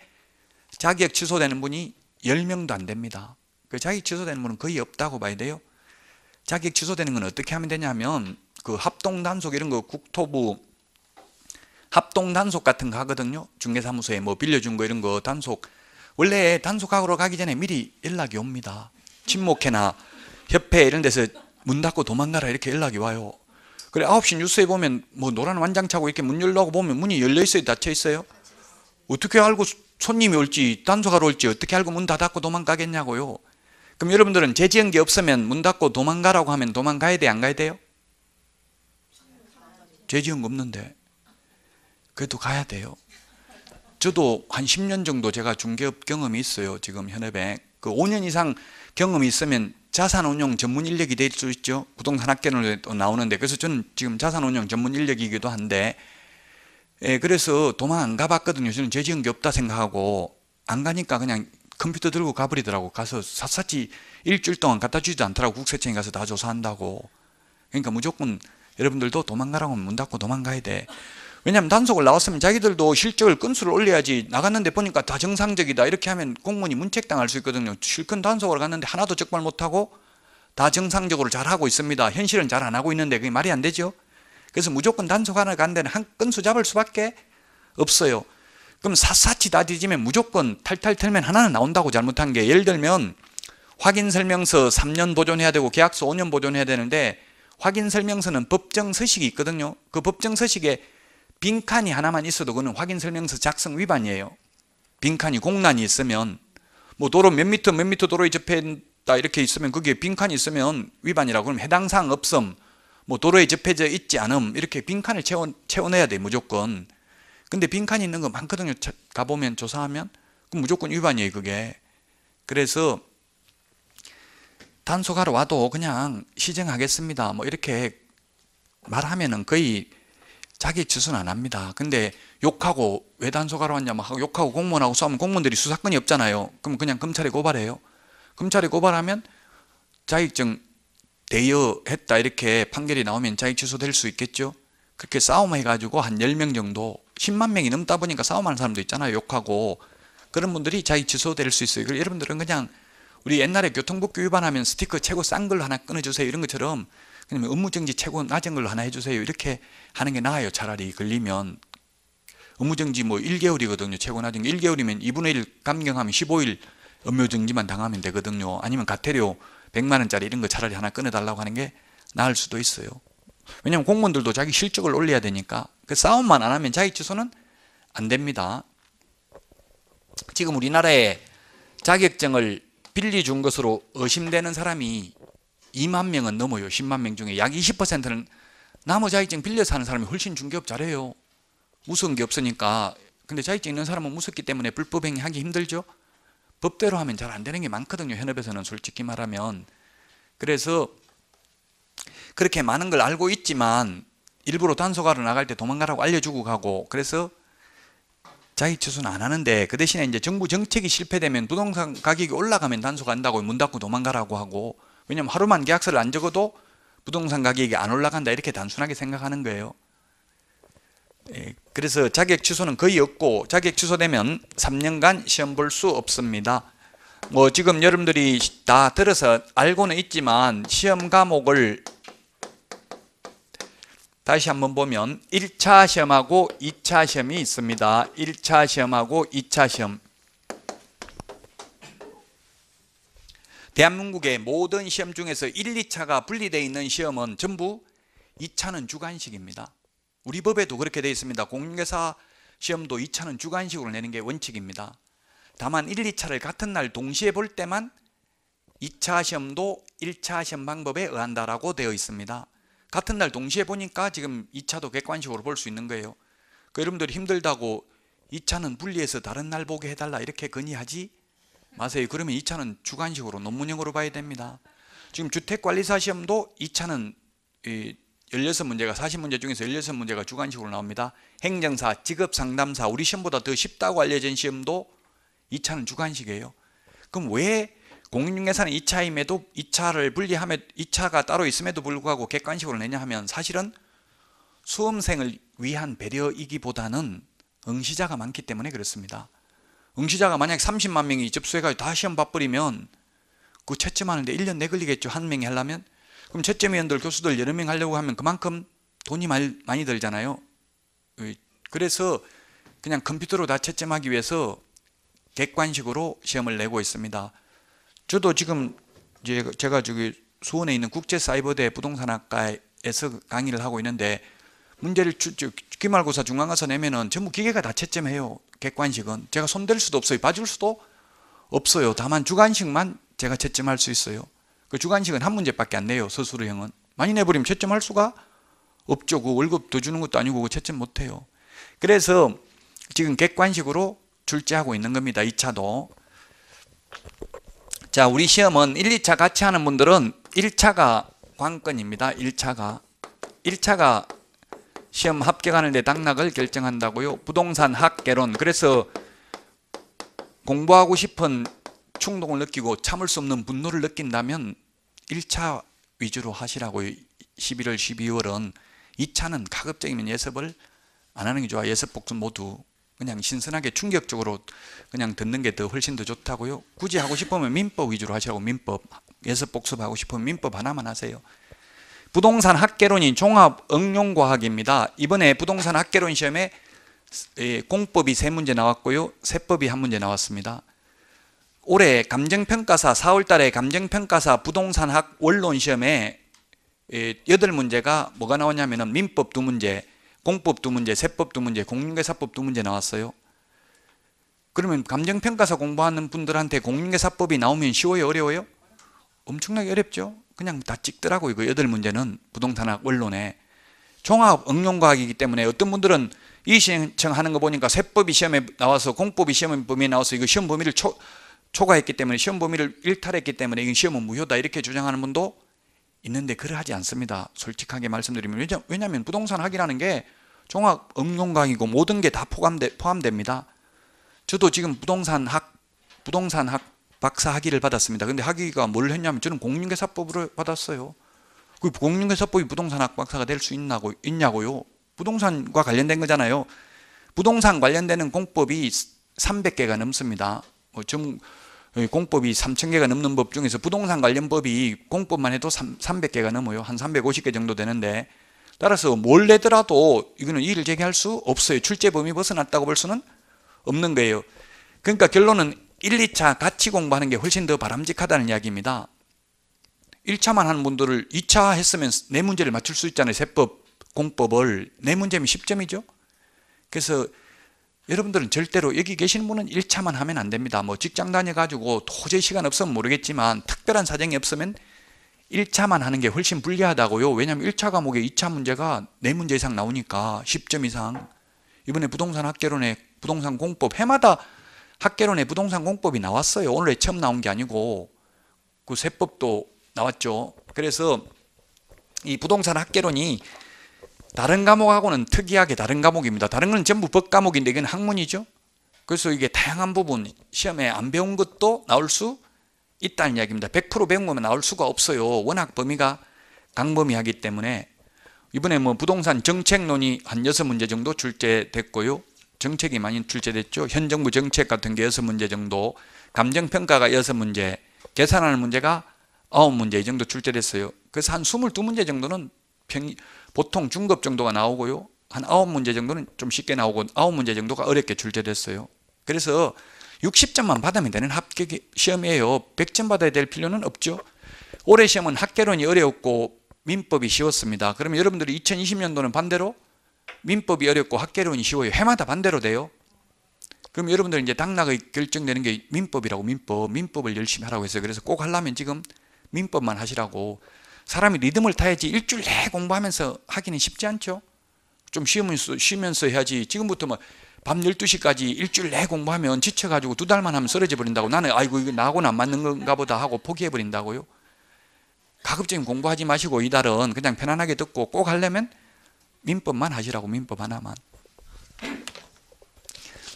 자격 취소되는 분이 10명도 안 됩니다 그 자격 취소되는 분은 거의 없다고 봐야 돼요. 자격 취소되는 건 어떻게 하면 되냐면 그 합동 단속 이런 거 국토부 합동 단속 같은 거 하거든요. 중개사무소에 뭐 빌려준 거 이런 거 단속 원래 단속하러 가기 전에 미리 연락이 옵니다. 친목회나 협회 이런 데서 문 닫고 도망가라 이렇게 연락이 와요. 그래 9시 뉴스에 보면 뭐 노란 완장 차고 이렇게 문 열려고 보면 문이 열려 있어요 닫혀 있어요. 어떻게 알고 손님이 올지 단속하러 올지 어떻게 알고 문 닫았고 도망가겠냐고요. 그럼 여러분들은 재 지은 게 없으면 문 닫고 도망가라고 하면 도망가야 돼? 안 가야 돼요? 재 지은 거 없는데 그래도 가야 돼요 저도 한 10년 정도 제가 중개업 경험이 있어요 지금 현업에 그 5년 이상 경험이 있으면 자산운용 전문 인력이 될 수 있죠 부동산 학계론 나오는데 그래서 저는 지금 자산운용 전문 인력이기도 한데 예, 그래서 도망 안 가봤거든요 저는 재 지은 게 없다 생각하고 안 가니까 그냥 컴퓨터 들고 가버리더라고 가서 샅샅이 일주일 동안 갖다 주지도 않더라고 국세청에 가서 다 조사한다고 그러니까 무조건 여러분들도 도망가라고 하면 문 닫고 도망가야 돼 왜냐하면 단속을 나왔으면 자기들도 실적을 건수를 올려야지 나갔는데 보니까 다 정상적이다 이렇게 하면 공무원이 문책당할 수 있거든요 실컷 단속을 갔는데 하나도 적발 못하고 다 정상적으로 잘하고 있습니다 현실은 잘 안 하고 있는데 그게 말이 안 되죠 그래서 무조건 단속하러 간 데는 한 건수 잡을 수밖에 없어요 그럼 샅샅이 다뒤지면 무조건 탈탈 털면 하나는 나온다고 잘못한 게 예를 들면 확인 설명서 3년 보존해야 되고 계약서 5년 보존해야 되는데 확인 설명서는 법정 서식이 있거든요. 그 법정 서식에 빈칸이 하나만 있어도 그는 거 확인 설명서 작성 위반이에요. 빈칸이 공란이 있으면 뭐 도로 몇 미터 몇 미터 도로에 접해다 있 이렇게 있으면 그게 빈칸이 있으면 위반이라고 그러면 해당 사항 없음 뭐 도로에 접해져 있지 않음 이렇게 빈칸을 채워, 채워내야 돼 무조건 근데 빈칸이 있는 거 많거든요. 가보면 조사하면. 그럼 무조건 위반이에요, 그게. 그래서 단속하러 와도 그냥 시정하겠습니다. 뭐 이렇게 말하면은 거의 자기 짓은 안 합니다. 근데 욕하고 왜 단속하러 왔냐 막 욕하고 공무원하고 싸우면 공무원들이 수사권이 없잖아요. 그럼 그냥 검찰에 고발해요. 검찰에 고발하면 자격증 대여했다 이렇게 판결이 나오면 자격 취소될 수 있겠죠. 그렇게 싸움해가지고 한 10명 정도 10만 명이 넘다 보니까 싸움하는 사람도 있잖아요. 욕하고. 그런 분들이 자기 취소될 수 있어요. 그리고 여러분들은 그냥 우리 옛날에 교통법규 위반하면 스티커 최고 싼 걸로 하나 끊어주세요. 이런 것처럼 그냥 업무정지 최고 낮은 걸로 하나 해주세요. 이렇게 하는 게 나아요. 차라리 걸리면. 업무정지 뭐 1개월이거든요. 최고 낮은 게. 1개월이면 2분의 1 감경하면 15일 업무정지만 당하면 되거든요. 아니면 가태료 100만원짜리 이런 거 차라리 하나 끊어달라고 하는 게 나을 수도 있어요. 왜냐하면 공무원들도 자기 실적을 올려야 되니까 그 싸움만 안 하면 자기 취소는 안 됩니다. 지금 우리나라에 자격증을 빌리준 것으로 의심되는 사람이 2만 명은 넘어요. 10만 명 중에 약 20%는 나머 자격증 빌려서 하는 사람이 훨씬 중개업 잘해요. 무서운 게 없으니까. 근데 자격증 있는 사람은 무섭기 때문에 불법행위 하기 힘들죠. 법대로 하면 잘 안 되는 게 많거든요. 현업에서는 솔직히 말하면. 그래서 그렇게 많은 걸 알고 있지만 일부러 단속하러 나갈 때 도망가라고 알려주고 가고 그래서 자기 추수는 안 하는데 그 대신에 이제 정부 정책이 실패되면 부동산 가격이 올라가면 단속한다고 문 닫고 도망가라고 하고 왜냐면 하루만 계약서를 안 적어도 부동산 가격이 안 올라간다 이렇게 단순하게 생각하는 거예요. 예, 그래서 자격 취소는 거의 없고 자격 취소되면 3년간 시험 볼 수 없습니다. 뭐 지금 여러분들이 다 들어서 알고는 있지만 시험 과목을 다시 한번 보면 1차 시험하고 2차 시험이 있습니다. 1차 시험하고 2차 시험. 대한민국의 모든 시험 중에서 1, 2차가 분리되어 있는 시험은 전부 2차는 주관식입니다. 우리 법에도 그렇게 되어 있습니다. 공인회사 시험도 2차는 주관식으로 내는 게 원칙입니다. 다만 1, 2차를 같은 날 동시에 볼 때만 2차 시험도 1차 시험 방법에 의한다라고 되어 있습니다. 같은 날 동시에 보니까 지금 2차도 객관식으로 볼 수 있는 거예요 그 여러분들이 힘들다고 2차는 분리해서 다른 날 보게 해달라 이렇게 건의하지 마세요 그러면 2차는 주관식으로 논문형으로 봐야 됩니다 지금 주택관리사 시험도 2차는 16문제가 40문제 중에서 16문제가 주관식으로 나옵니다 행정사, 직업상담사 우리 시험보다 더 쉽다고 알려진 시험도 2차는 주관식이에요 그럼 왜 공인중개사는 2차임에도 2차를 분리함에 2차가 따로 있음에도 불구하고 객관식으로 내냐 하면 사실은 수험생을 위한 배려이기보다는 응시자가 많기 때문에 그렇습니다. 응시자가 만약 30만 명이 접수해가지고 다 시험 봐버리면 그 채점하는데 1년 내 걸리겠죠. 한 명이 하려면. 그럼 채점위원들 교수들 여러 명 하려고 하면 그만큼 돈이 많이 들잖아요. 그래서 그냥 컴퓨터로 다 채점하기 위해서 객관식으로 시험을 내고 있습니다. 저도 지금 제가 저기 수원에 있는 국제 사이버대 부동산학과에서 강의를 하고 있는데 문제를 주, 주, 기말고사 중간고사 내면은 전부 기계가 다 채점해요. 객관식은 제가 손댈 수도 없어요. 봐줄 수도 없어요. 다만 주관식만 제가 채점할 수 있어요. 그 주관식은 한 문제밖에 안 내요. 서술형은 많이 내버리면 채점할 수가 없죠. 그 월급 더 주는 것도 아니고 그 채점 못 해요. 그래서 지금 객관식으로 출제하고 있는 겁니다. 2차도 자, 우리 시험은 1, 2차 같이 하는 분들은 1차가 관건입니다. 1차가. 1차가 시험 합격하는데 당락을 결정한다고요. 부동산 학개론. 그래서 공부하고 싶은 충동을 느끼고 참을 수 없는 분노를 느낀다면 1차 위주로 하시라고요. 11월, 12월은 2차는 가급적이면 예습을 안 하는 게 좋아. 요 예습 복습 모두 그냥 신선하게 충격적으로 그냥 듣는 게 더 훨씬 더 좋다고요. 굳이 하고 싶으면 민법 위주로 하시라고 민법에서 복습하고 싶으면 민법 하나만 하세요. 부동산 학개론이 종합 응용과학입니다. 이번에 부동산 학개론 시험에 예, 공법이 세 문제 나왔고요. 세법이 한 문제 나왔습니다. 올해 감정평가사 4월달에 감정평가사 부동산학 원론 시험에 8 예, 문제가 뭐가 나왔냐면은 민법 2 문제, 공법 두 문제, 세법 두 문제, 공인계사법 두 문제 나왔어요. 그러면 감정평가사 공부하는 분들한테 공인계사법이 나오면 쉬워요? 어려워요? 엄청나게 어렵죠? 그냥 다 찍더라고 이거 그 여덟 문제는 부동산학 원론에 종합 응용과학이기 때문에 어떤 분들은 이 신청하는 거 보니까 세법이 시험에 나와서 공법이 시험 범위에 나와서 이거 시험 범위를 초, 초과했기 때문에 시험 범위를 일탈했기 때문에 이 시험은 무효다 이렇게 주장하는 분도 있는데 그러 하지 않습니다. 솔직하게 말씀드리면 왜냐, 하면 부동산 학이라는 게 종합 응용강이고 모든 게 다 포함되, 포함됩니다. 저도 지금 부동산 학 부동산 학 박사 학위를 받았습니다. 근데 학위가 뭘 했냐면 저는 공인중사법을 받았어요. 그공인중사법이 부동산학 박사가 될 수 있나고 있냐고요. 부동산과 관련된 거잖아요. 부동산 관련되는 공법이 300개가 넘습니다. 뭐 전, 공법이 3,000개가 넘는 법 중에서 부동산 관련 법이 공법만 해도 3, 300개가 넘어요. 한 350개 정도 되는데 따라서 뭘 내더라도 이거는 일의 제기할 수 없어요. 출제 범위 벗어났다고 볼 수는 없는 거예요. 그러니까 결론은 1, 2차 같이 공부하는 게 훨씬 더 바람직하다는 이야기입니다. 1차만 하는 분들을 2차 했으면 내 네 문제를 맞출 수 있잖아요. 세법, 공법을. 내 네 문제면 10점이죠. 그래서 여러분들은 절대로 여기 계시는 분은 1차만 하면 안 됩니다. 뭐 직장 다녀가지고 도저히 시간 없으면 모르겠지만 특별한 사정이 없으면 1차만 하는 게 훨씬 불리하다고요. 왜냐하면 1차 과목에 2차 문제가 4문제 이상 나오니까 10점 이상. 이번에 부동산 학개론에 부동산 공법 해마다 학개론에 부동산 공법이 나왔어요. 오늘에 처음 나온 게 아니고 그 세법도 나왔죠. 그래서 이 부동산 학개론이 다른 과목하고는 특이하게 다른 과목입니다. 다른 건 전부 법 과목인데 이건 학문이죠. 그래서 이게 다양한 부분 시험에 안 배운 것도 나올 수 있다는 이야기입니다. 100% 배운 거면 나올 수가 없어요. 워낙 범위가 강범위하기 때문에 이번에 뭐 부동산 정책론이 한 여섯 문제 정도 출제됐고요. 정책이 많이 출제됐죠. 현 정부 정책 같은 게 여섯 문제 정도, 감정평가가 여섯 문제, 계산하는 문제가 아홉 문제 이 정도 출제됐어요. 그래서 한 스물두 문제 정도는 평, 보통 중급 정도가 나오고요. 한 아홉 문제 정도는 좀 쉽게 나오고 아홉 문제 정도가 어렵게 출제됐어요. 그래서 60점만 받으면 되는 합격 시험이에요. 100점 받아야 될 필요는 없죠. 올해 시험은 학개론이 어려웠고 민법이 쉬웠습니다. 그러면 여러분들이 2020년도는 반대로 민법이 어렵고 학개론이 쉬워요. 해마다 반대로 돼요. 그럼 여러분들 이제 당락이 결정되는 게 민법이라고 민법 민법을 열심히 하라고 했어요. 그래서 꼭 하려면 지금 민법만 하시라고 사람이 리듬을 타야지 일주일 내 공부하면서 하기는 쉽지 않죠. 좀 쉬면서, 쉬면서 해야지 지금부터 막밤 뭐 12시까지 일주일 내 공부하면 지쳐가지고 두 달만 하면 쓰러져 버린다고 나는 아이고 이거 나하고는 안 맞는 건가 보다 하고 포기해 버린다고요. 가급적이 공부하지 마시고 이달은 그냥 편안하게 듣고 꼭 하려면 민법만 하시라고 민법 하나만.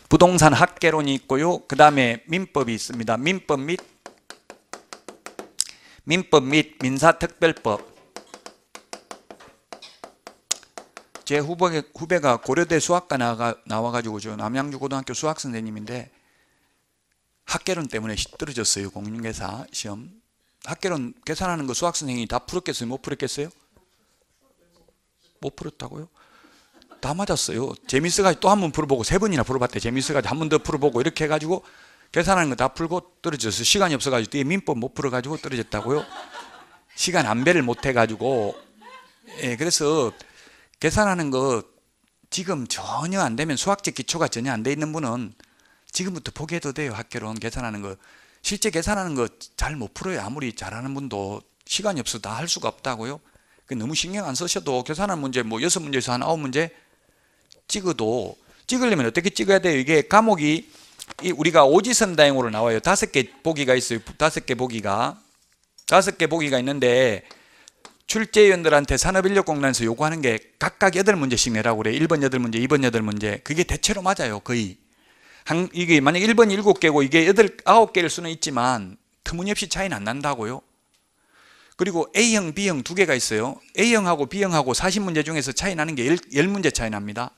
부동산 학계론이 있고요. 그 다음에 민법이 있습니다. 민법 및 민법 및 민사특별법 제 후배, 가 고려대 수학과 나와가지고저 남양주고등학교 수학선생님인데 학계론 때문에 떨어졌어요 공인계사 시험 학계론 계산하는 거 수학선생이 다 풀었겠어요 못 풀었겠어요? 못 풀었다고요? 다 맞았어요 재미있어가지고 또 한 번 풀어보고 세 번이나 풀어봤대 재미있어가지고 한 번 더 풀어보고 이렇게 해가지고 계산하는 거 다 풀고 떨어져서 시간이 없어가지고 뒤에 민법 못 풀어가지고 떨어졌다고요? 시간 안배를 못 해가지고 예, 그래서 계산하는 거 지금 전혀 안 되면 수학적 기초가 전혀 안 돼 있는 분은 지금부터 포기해도 돼요 학교론 계산하는 거 실제 계산하는 거 잘 못 풀어요 아무리 잘하는 분도 시간이 없어 다 할 수가 없다고요 그 너무 신경 안 쓰셔도 계산하는 문제 뭐 여섯 문제에서 한 아홉 문제 찍어도 찍으려면 어떻게 찍어야 돼요 이게 과목이 우리가 오지선 다행으로 나와요. 다섯 개 보기가 있어요. 다섯 개 보기가. 다섯 개 보기가 있는데 출제위원들한테 산업인력공단에서 요구하는 게 각각 여덟 문제씩 내라고 그래. 1번 여덟 문제 2번 여덟 문제 그게 대체로 맞아요. 거의. 한, 이게 만약 1번 7개고 이게 8, 9개일 수는 있지만 터무니없이 차이는 안 난다고요. 그리고 A형, B형 두 개가 있어요. A형하고 B형하고 40문제 중에서 차이 나는 게 10, 10문제 차이 납니다.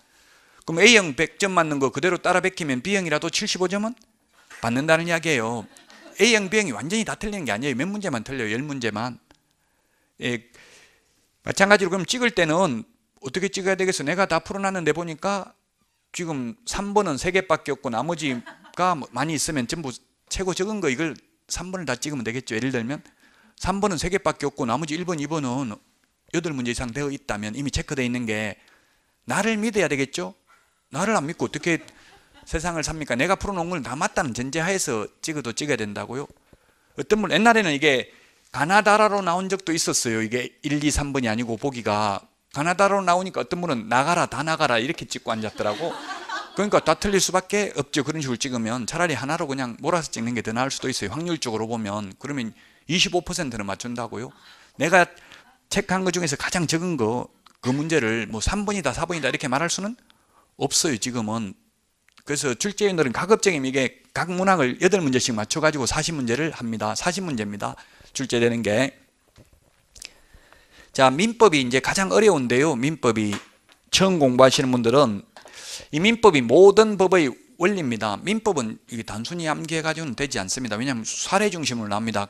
그럼 A형 100점 맞는 거 그대로 따라 베끼면 B형이라도 75점은 받는다는 이야기예요. A형, B형이 완전히 다 틀리는 게 아니에요. 몇 문제만 틀려요. 10문제만. 예, 마찬가지로 그럼 찍을 때는 어떻게 찍어야 되겠어? 내가 다 풀어놨는데 보니까 지금 3번은 3개밖에 없고 나머지가 많이 있으면 전부 최고 적은 거 이걸 3번을 다 찍으면 되겠죠. 예를 들면 3번은 3개밖에 없고 나머지 1번, 2번은 8문제 이상 되어 있다면 이미 체크되어 있는 게 나를 믿어야 되겠죠. 나를 안 믿고 어떻게 세상을 삽니까? 내가 풀어놓은 걸 다 맞다는 전제하에서 찍어도 찍어야 된다고요? 어떤 분 옛날에는 이게 가나다라로 나온 적도 있었어요. 이게 1, 2, 3번이 아니고 보기가 가나다라로 나오니까 어떤 분은 나가라 다 나가라 이렇게 찍고 앉았더라고. 그러니까 다 틀릴 수밖에 없죠. 그런 식으로 찍으면 차라리 하나로 그냥 몰아서 찍는 게 더 나을 수도 있어요. 확률적으로 보면 그러면 25%는 맞춘다고요. 내가 책 한 것 중에서 가장 적은 거 그 문제를 뭐 3번이다 4번이다 이렇게 말할 수는 없어요 지금은 그래서 출제위원들은 가급적이면 이게 각 문항을 8문제씩 맞춰가지고 40문제를 합니다 40문제입니다 출제되는 게 자 민법이 이제 가장 어려운데요 민법이 처음 공부하시는 분들은 이 민법이 모든 법의 원리입니다 민법은 이게 단순히 암기해가지고는 되지 않습니다 왜냐하면 사례 중심으로 나옵니다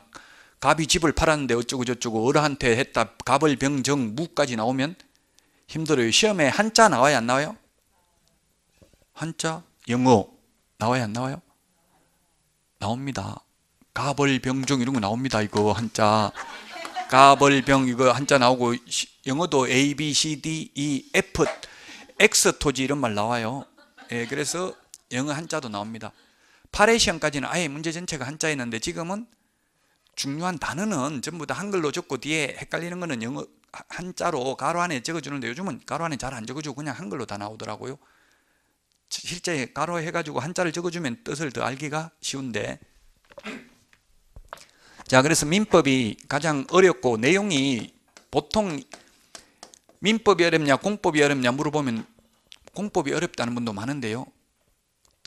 갑이 집을 팔았는데 어쩌고 저쩌고 어른한테 했다 갑을 병정 무까지 나오면 힘들어요 시험에 한자 나와야 안 나와요? 한자, 영어 나와요 안 나와요? 나옵니다. 가벌병종 이런 거 나옵니다. 이거 한자 가벌병 이거 한자 나오고 영어도 A, B, C, D, E, F, X 토지 이런 말 나와요. 예, 그래서 영어 한자도 나옵니다. 파레시안까지는 아예 문제 전체가 한자였는데 지금은 중요한 단어는 전부 다 한글로 적고 뒤에 헷갈리는 거는 영어 한자로 가로 안에 적어주는데 요즘은 가로 안에 잘 안 적어주고 그냥 한글로 다 나오더라고요. 실제 가로 해가지고 한자를 적어주면 뜻을 더 알기가 쉬운데 자 그래서 민법이 가장 어렵고 내용이 보통 민법이 어렵냐 공법이 어렵냐 물어보면 공법이 어렵다는 분도 많은데요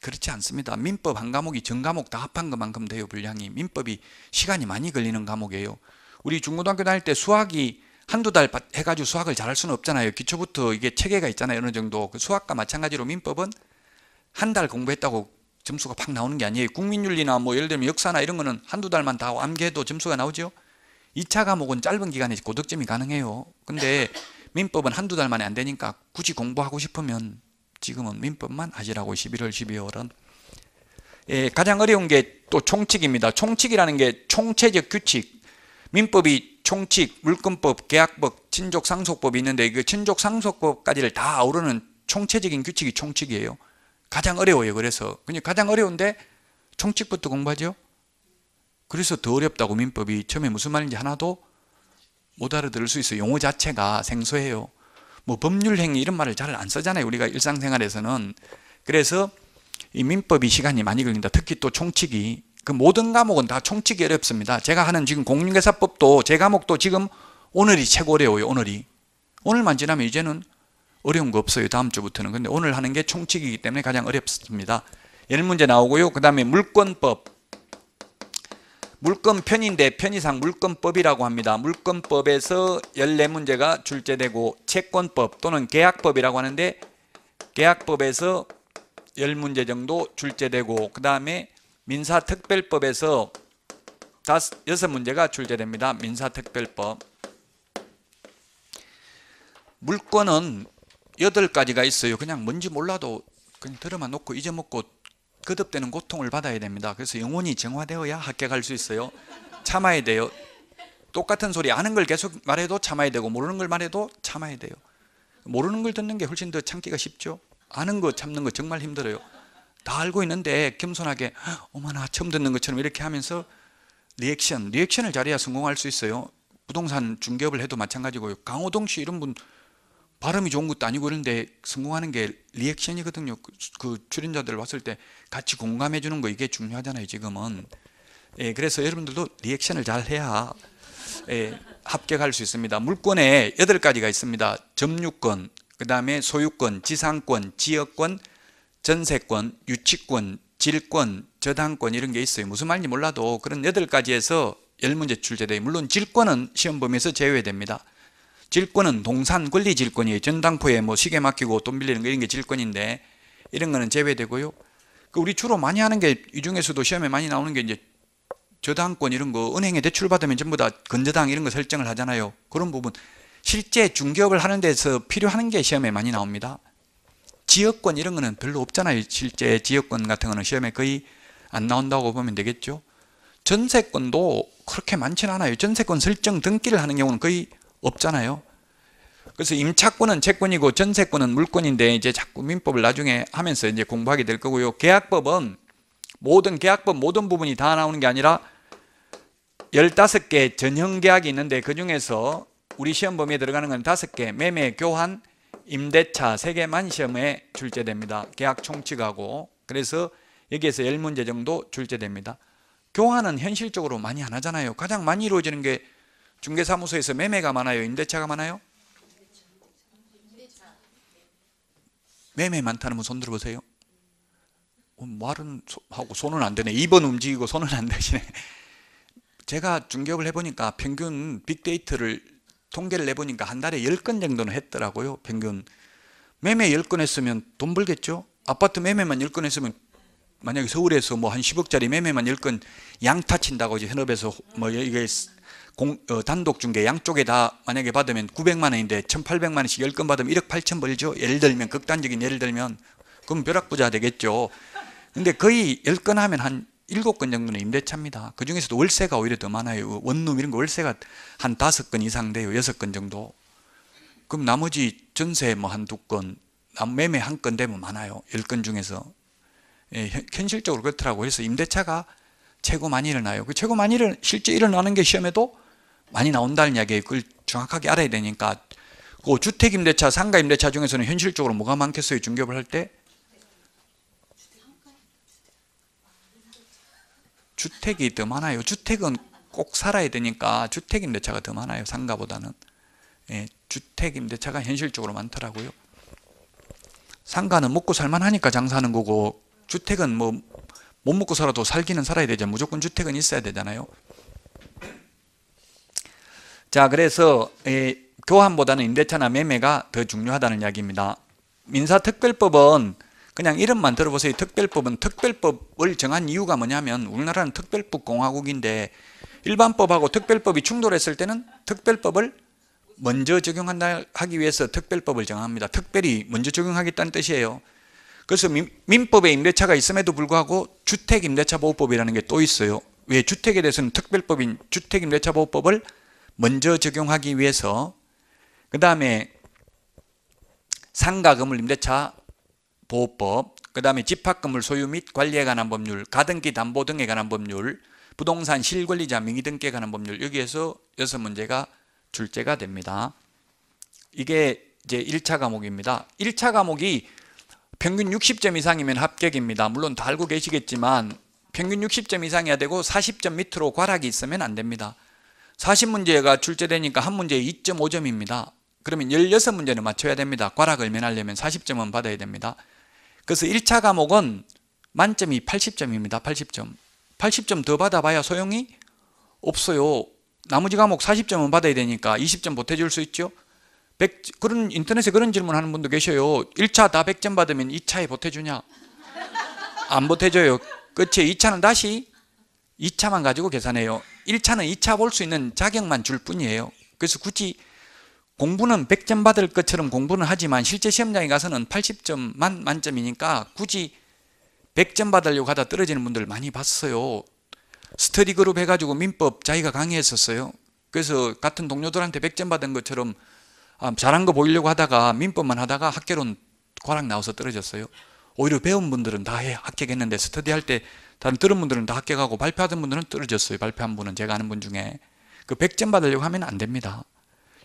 그렇지 않습니다 민법 한 과목이 전과목 다 합한 것만큼 돼요 분량이 민법이 시간이 많이 걸리는 과목이에요 우리 중고등학교 다닐 때 수학이 한두 달 해가지고 수학을 잘할 수는 없잖아요 기초부터 이게 체계가 있잖아요 어느 정도 그 수학과 마찬가지로 민법은 한달 공부했다고 점수가 팍 나오는 게 아니에요. 국민윤리나 뭐 예를 들면 역사나 이런 거는 한두 달만 다 암기해도 점수가 나오죠. 2차 과목은 짧은 기간에 고득점이 가능해요. 근데 민법은 한두 달 만에 안 되니까 굳이 공부하고 싶으면 지금은 민법만 하시라고 11월, 12월은 예, 가장 어려운 게 또 총칙입니다. 총칙이라는 게 총체적 규칙 민법이 총칙, 물권법, 계약법, 친족상속법이 있는데 그 친족상속법까지를 다 아우르는 총체적인 규칙이 총칙이에요. 가장 어려워요. 그래서 그냥 가장 어려운데 총칙부터 공부하죠. 그래서 더 어렵다고 민법이 처음에 무슨 말인지 하나도 못 알아들을 수 있어요. 용어 자체가 생소해요. 뭐 법률 행위 이런 말을 잘 안 쓰잖아요. 우리가 일상생활에서는 그래서 이 민법이 시간이 많이 걸린다. 특히 또 총칙이 그 모든 과목은 다 총칙이 어렵습니다. 제가 하는 지금 공인회사법도제 과목도 지금 오늘이 최고 어려워요. 오늘이 오늘만 지나면 이제는 어려운 거 없어요. 다음 주부터는. 근데 오늘 하는 게 총칙이기 때문에 가장 어렵습니다. 1를 문제 나오고요. 그 다음에 물권법. 물권 편인데 편의상 물권법이라고 합니다. 물권법에서 14문제가 출제되고 채권법 또는 계약법이라고 하는데 계약법에서 10문제 정도 출제되고 그 다음에 민사특별법에서 6 문제가 출제됩니다. 민사특별법 물권은 여덟 가지가 있어요. 그냥 뭔지 몰라도 그냥 들어만 놓고 잊어먹고 거듭되는 고통을 받아야 됩니다. 그래서 영혼이 정화되어야 합격할 수 있어요. 참아야 돼요. 똑같은 소리 아는 걸 계속 말해도 참아야 되고 모르는 걸 말해도 참아야 돼요. 모르는 걸 듣는 게 훨씬 더 참기가 쉽죠. 아는 거 참는 거 정말 힘들어요. 다 알고 있는데 겸손하게 어머나 처음 듣는 것처럼 이렇게 하면서 리액션, 리액션을 잘해야 성공할 수 있어요. 부동산 중개업을 해도 마찬가지고요. 강호동 씨 이런 분 발음이 좋은 것도 아니고 그런데 성공하는 게 리액션이거든요 그, 그 출연자들 봤을때 같이 공감해 주는 거 이게 중요하잖아요 지금은 예, 그래서 여러분들도 리액션을 잘 해야 예, 합격할 수 있습니다 물권에 여덟 가지가 있습니다 점유권, 그 다음에 소유권, 지상권, 지역권, 전세권, 유치권, 질권, 저당권 이런 게 있어요 무슨 말인지 몰라도 그런 여덟 가지에서 열문제 출제돼요 물론 질권은 시험 범위에서 제외됩니다 질권은 동산 권리 질권이에요. 전당포에 뭐 시계 맡기고 돈 빌리는 거 이런 게 질권인데 이런 거는 제외되고요. 그 우리 주로 많이 하는 게 이 중에서도 시험에 많이 나오는 게 이제 저당권 이런 거 은행에 대출 받으면 전부 다 건저당 이런 거 설정을 하잖아요. 그런 부분 실제 중개업을 하는 데서 필요한 게 시험에 많이 나옵니다. 지역권 이런 거는 별로 없잖아요. 실제 지역권 같은 거는 시험에 거의 안 나온다고 보면 되겠죠. 전세권도 그렇게 많지는 않아요. 전세권 설정 등기를 하는 경우는 거의 없잖아요. 그래서 임차권은 채권이고 전세권은 물권인데 이제 자꾸 민법을 나중에 하면서 이제 공부하게 될 거고요. 계약법은 모든 계약법 모든 부분이 다 나오는 게 아니라 15개 전형 계약이 있는데 그 중에서 우리 시험 범위에 들어가는 건 5개 매매, 교환, 임대차 세개만 시험에 출제됩니다. 계약 총칙하고 그래서 여기에서 10문제 정도 출제됩니다. 교환은 현실적으로 많이 안 하잖아요. 가장 많이 이루어지는 게 중개사무소에서 매매가 많아요? 임대차가 많아요? 매매 많다는 분손 들어보세요. 어, 말은 하고 손은 안 되네. 2번 움직이고 손은 안 되시네. 제가 중개업을 해보니까 평균 빅데이터를 통계를 내보니까 한 달에 10건 정도는 했더라고요. 평균. 매매 10건 했으면 돈 벌겠죠? 아파트 매매만 10건 했으면 만약에 서울에서 뭐 한 10억짜리 매매만 10건 양타 친다고 이제 현업에서 뭐 이게 공, 어, 단독 중계 양쪽에 다 만약에 받으면 900만 원인데 1,800만 원씩 10건 받으면 1억 8천 벌죠. 예를 들면 극단적인 예를 들면 그럼 벼락부자 되겠죠. 근데 거의 10건 하면 한 7건 정도는 임대차입니다. 그 중에서도 월세가 오히려 더 많아요. 원룸 이런 거 월세가 한 5건 이상 돼요. 6건 정도. 그럼 나머지 전세 뭐 한 두 건 매매 한 건 되면 많아요. 10건 중에서. 예, 현실적으로 그렇더라고요. 그래서 임대차가 최고 많이 일어나요. 그 최고 많이 일 실제 일어나는 게 시험에도 많이 나온다는 이야기에 그걸 정확하게 알아야 되니까 그 주택 임대차, 상가 임대차 중에서는 현실적으로 뭐가 많겠어요? 중개업을 할 때? 주택이 더 많아요. 주택은 꼭 살아야 되니까 주택 임대차가 더 많아요. 상가보다는. 예, 주택 임대차가 현실적으로 많더라고요. 상가는 먹고 살만하니까 장사하는 거고 주택은 뭐 못 먹고 살아도 살기는 살아야 되죠. 무조건 주택은 있어야 되잖아요. 자 그래서 에, 예, 교환보다는 임대차나 매매가 더 중요하다는 이야기입니다. 민사특별법은 그냥 이름만 들어보세요. 특별법은 특별법을 정한 이유가 뭐냐면 우리나라는 특별법 공화국인데 일반법하고 특별법이 충돌했을 때는 특별법을 먼저 적용한다 하기 위해서 특별법을 정합니다. 특별히 먼저 적용하겠다는 뜻이에요. 그래서 민, 법에 임대차가 있음에도 불구하고 주택임대차보호법이라는 게 또 있어요. 왜 주택에 대해서는 특별법인 주택임대차보호법을 먼저 적용하기 위해서 그 다음에 상가건물 임대차 보호법 그 다음에 집합건물 소유 및 관리에 관한 법률 가등기 담보 등에 관한 법률 부동산 실권리자 명의 등기에 관한 법률 여기에서 여섯 문제가 출제가 됩니다 이게 이제 1차 과목입니다 1차 과목이 평균 60점 이상이면 합격입니다 물론 다 알고 계시겠지만 평균 60점 이상이야 되고 40점 밑으로 과락이 있으면 안 됩니다 40문제가 출제되니까 한 문제에 2.5점입니다. 그러면 16문제는 맞춰야 됩니다. 과락을 면하려면 40점은 받아야 됩니다. 그래서 1차 과목은 만점이 80점입니다. 80점. 80점 더 받아봐야 소용이 없어요. 나머지 과목 40점은 받아야 되니까 20점 보태줄 수 있죠. 100, 그런 인터넷에 그런 질문하는 분도 계셔요. 1차 다 100점 받으면 2차에 보태주냐? 안 보태줘요. 끝에 2차는 다시 2차만 가지고 계산해요 1차는 2차 볼 수 있는 자격만 줄 뿐이에요 그래서 굳이 공부는 100점 받을 것처럼 공부는 하지만 실제 시험장에 가서는 80점 만, 만점이니까 굳이 100점 받으려고 하다 떨어지는 분들 많이 봤어요 스터디 그룹 해가지고 민법 자기가 강의했었어요 그래서 같은 동료들한테 100점 받은 것처럼 아, 잘한 거 보이려고 하다가 민법만 하다가 학교론 과락 나와서 떨어졌어요 오히려 배운 분들은 다 해, 합격했는데 스터디 할때 다른 들은 분들은 다 합격하고 발표하던 분들은 떨어졌어요. 발표한 분은 제가 아는 분 중에 그 100점 받으려고 하면 안 됩니다.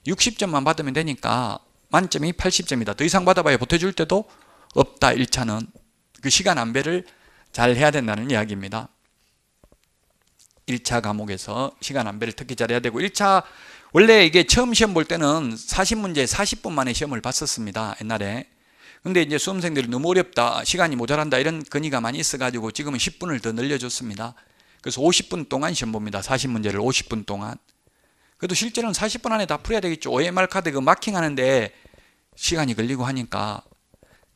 60점만 받으면 되니까 만점이 80점이다. 더 이상 받아봐야 보태줄 때도 없다. 1차는 그 시간 안배를 잘 해야 된다는 이야기입니다. 1차 과목에서 시간 안배를 특히 잘해야 되고 1차 원래 이게 처음 시험 볼 때는 40문제 40분 만에 시험을 봤었습니다. 옛날에 근데 이제 수험생들이 너무 어렵다 시간이 모자란다 이런 건의가 많이 있어 가지고 지금은 10분을 더 늘려줬습니다 그래서 50분 동안 시험 봅니다 40문제를 50분 동안 그래도 실제로는 40분 안에 다 풀어야 되겠죠 OMR 카드 그 마킹하는데 시간이 걸리고 하니까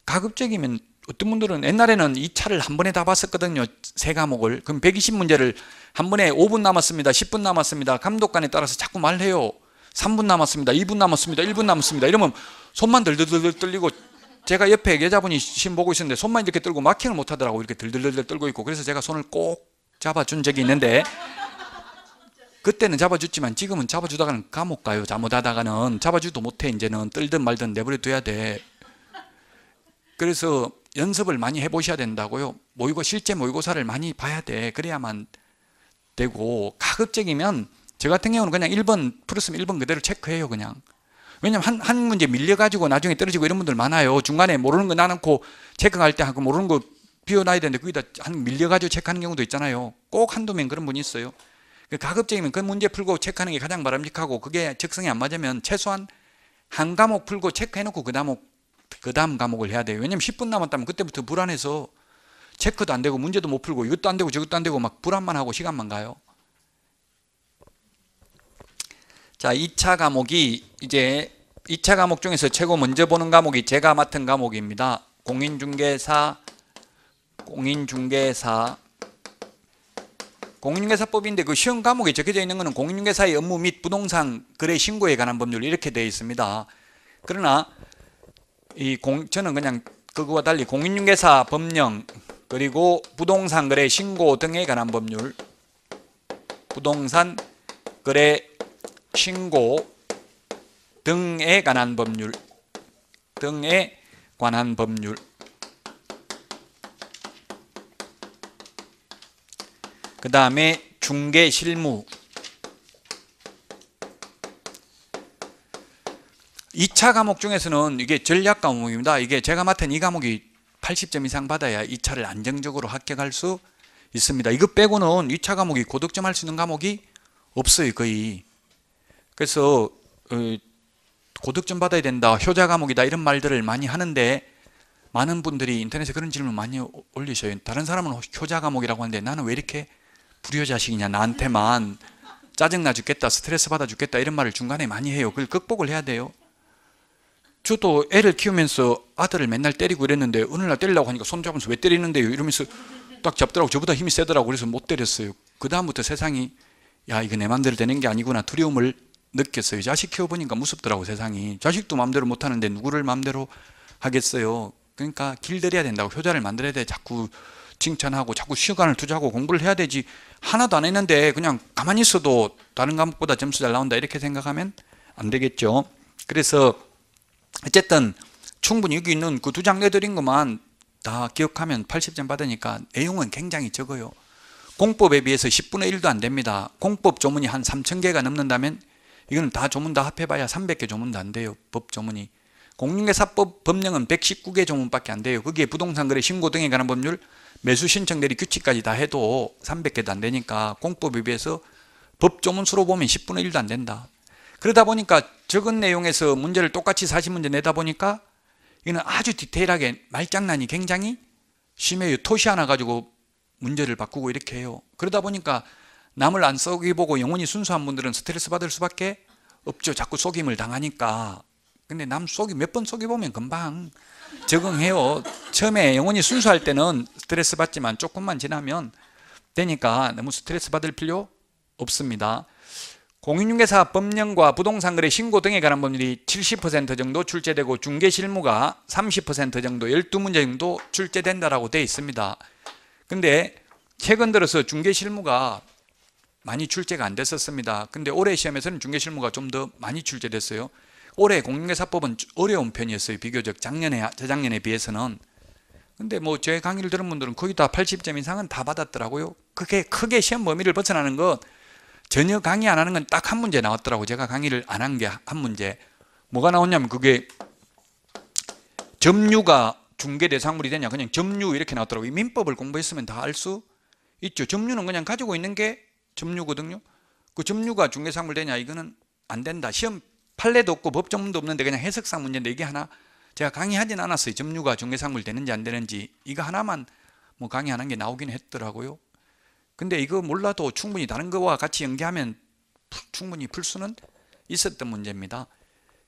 가급적이면 어떤 분들은 옛날에는 이 차를 한 번에 다 봤었거든요 세 과목을 그럼 120문제를 한 번에 5분 남았습니다 10분 남았습니다 감독관에 따라서 자꾸 말해요 3분 남았습니다 2분 남았습니다 1분 남았습니다 이러면 손만 들들들 떨리고 제가 옆에 여자분이 신 보고 있었는데 손만 이렇게 떨고 마킹을 못 하더라고 이렇게 들들들들 떨고 있고 그래서 제가 손을 꼭 잡아준 적이 있는데 그때는 잡아줬지만 지금은 잡아주다가는 감옥 가요 잘못하다가는 잡아주도 못해 이제는 떨든 말든 내버려 둬야 돼 그래서 연습을 많이 해보셔야 된다고요 모의고 실제 모의고사를 많이 봐야 돼 그래야만 되고 가급적이면 저 같은 경우는 그냥 1번 풀었으면 1번 그대로 체크해요 그냥 왜냐면 한, 한 문제 밀려가지고 나중에 떨어지고 이런 분들 많아요. 중간에 모르는 거 나놓고 체크할 때 하고 모르는 거 비워놔야 되는데 거기다 한 밀려가지고 체크하는 경우도 있잖아요. 꼭 한두 명 그런 분이 있어요. 그 가급적이면 그 문제 풀고 체크하는 게 가장 바람직하고 그게 적성에 안 맞으면 최소한 한 과목 풀고 체크해놓고 그 다음, 그 다음 과목을 해야 돼요. 왜냐면 10분 남았다면 그때부터 불안해서 체크도 안 되고 문제도 못 풀고 이것도 안 되고 저것도 안 되고 막 불안만 하고 시간만 가요. 자, 2차 과목이 이제 2차 과목 중에서 최고 먼저 보는 과목이 제가 맡은 과목입니다. 공인중개사, 공인중개사, 공인중개사법인데 그 시험 과목에 적혀져 있는 것은 공인중개사의 업무 및 부동산 거래 신고에 관한 법률 이렇게 되어 있습니다. 그러나 이 공, 저는 그냥 그거와 달리 공인중개사 법령 그리고 부동산 거래 신고 등에 관한 법률 부동산 거래 신고 등에 관한 법률 등에 관한 법률 그 다음에 중개 실무 2차 과목 중에서는 이게 전략 과목입니다 이게 제가 맡은 이 과목이 80점 이상 받아야 2차를 안정적으로 합격할 수 있습니다 이거 빼고는 2차 과목이 고득점 할 수 있는 과목이 없어요 거의 그래서 어, 고득점 받아야 된다, 효자 과목이다 이런 말들을 많이 하는데 많은 분들이 인터넷에 그런 질문 많이 올리셔요. 다른 사람은 효자 과목이라고 하는데 나는 왜 이렇게 불효 자식이냐 나한테만 짜증나 죽겠다, 스트레스 받아 죽겠다 이런 말을 중간에 많이 해요. 그걸 극복을 해야 돼요. 저도 애를 키우면서 아들을 맨날 때리고 이랬는데 어느 날 때리려고 하니까 손 잡으면서 왜 때리는데요? 이러면서 딱 잡더라고 저보다 힘이 세더라고 그래서 못 때렸어요. 그 다음부터 세상이 야 이거 내맘대로 되는 게 아니구나 두려움을 느꼈어요. 자식 키워보니까 무섭더라고 세상이. 자식도 마음대로 못하는데 누구를 마음대로 하겠어요. 그러니까 길들여야 된다고 효자를 만들어야 돼. 자꾸 칭찬하고 자꾸 시간을 투자하고 공부를 해야 되지. 하나도 안 했는데 그냥 가만히 있어도 다른 과목보다 점수 잘 나온다 이렇게 생각하면 안 되겠죠. 그래서 어쨌든 충분히 여기 있는 그 두 장 내드린 것만 다 기억하면 80점 받으니까 내용은 굉장히 적어요. 공법에 비해서 10분의 1도 안 됩니다. 공법 조문이 한 3천 개가 넘는다면 이거는 다 조문 다 합해봐야 300개 조문 도안 돼요. 법 조문이. 공인회사법 법령은 119개 조문밖에 안 돼요. 거기에 부동산 거래 신고 등에 관한 법률, 매수 신청 대리 규칙까지 다 해도 300개도 안 되니까 공법에 비해서 법 조문 수로 보면 10분의 1도 안 된다. 그러다 보니까 적은 내용에서 문제를 똑같이 40문제 내다 보니까 이거는 아주 디테일하게 말장난이 굉장히 심해요. 토시 하나 가지고 문제를 바꾸고 이렇게 해요. 그러다 보니까 남을 안 속이보고 영혼이 순수한 분들은 스트레스 받을 수밖에 없죠. 자꾸 속임을 당하니까. 근데 남 속이 몇 번 속이보면 금방 적응해요. 처음에 영혼이 순수할 때는 스트레스 받지만 조금만 지나면 되니까 너무 스트레스 받을 필요 없습니다. 공인중개사 법령과 부동산 거래 신고 등에 관한 법률이 70% 정도 출제되고 중개 실무가 30% 정도 12문제 정도 출제된다라고 되어 있습니다. 근데 최근 들어서 중개 실무가 많이 출제가 안 됐었습니다. 근데 올해 시험에서는 중개실무가 좀 더 많이 출제됐어요. 올해 공인회사법은 어려운 편이었어요. 비교적 작년에 재작년에 비해서는. 근데 뭐 제 강의를 들은 분들은 거의 다 80점 이상은 다 받았더라고요. 그게 크게 시험 범위를 벗어나는 것 전혀 강의 안 하는 건 딱 한 문제 나왔더라고. 제가 강의를 안 한 게 한 문제. 뭐가 나왔냐면 그게 점유가 중개 대상물이 되냐 그냥 점유 이렇게 나왔더라고요. 민법을 공부했으면 다 알 수 있죠. 점유는 그냥 가지고 있는 게 점유거든요. 그 점유가 중개상물 되냐 이거는 안 된다. 시험 판례도 없고 법조문도 없는데 그냥 해석상 문제인데 이게 하나 제가 강의하진 않았어요. 점유가 중개상물 되는지 안 되는지 이거 하나만 뭐 강의하는 게 나오긴 했더라고요. 근데 이거 몰라도 충분히 다른 거와 같이 연계하면 충분히 풀 수는 있었던 문제입니다.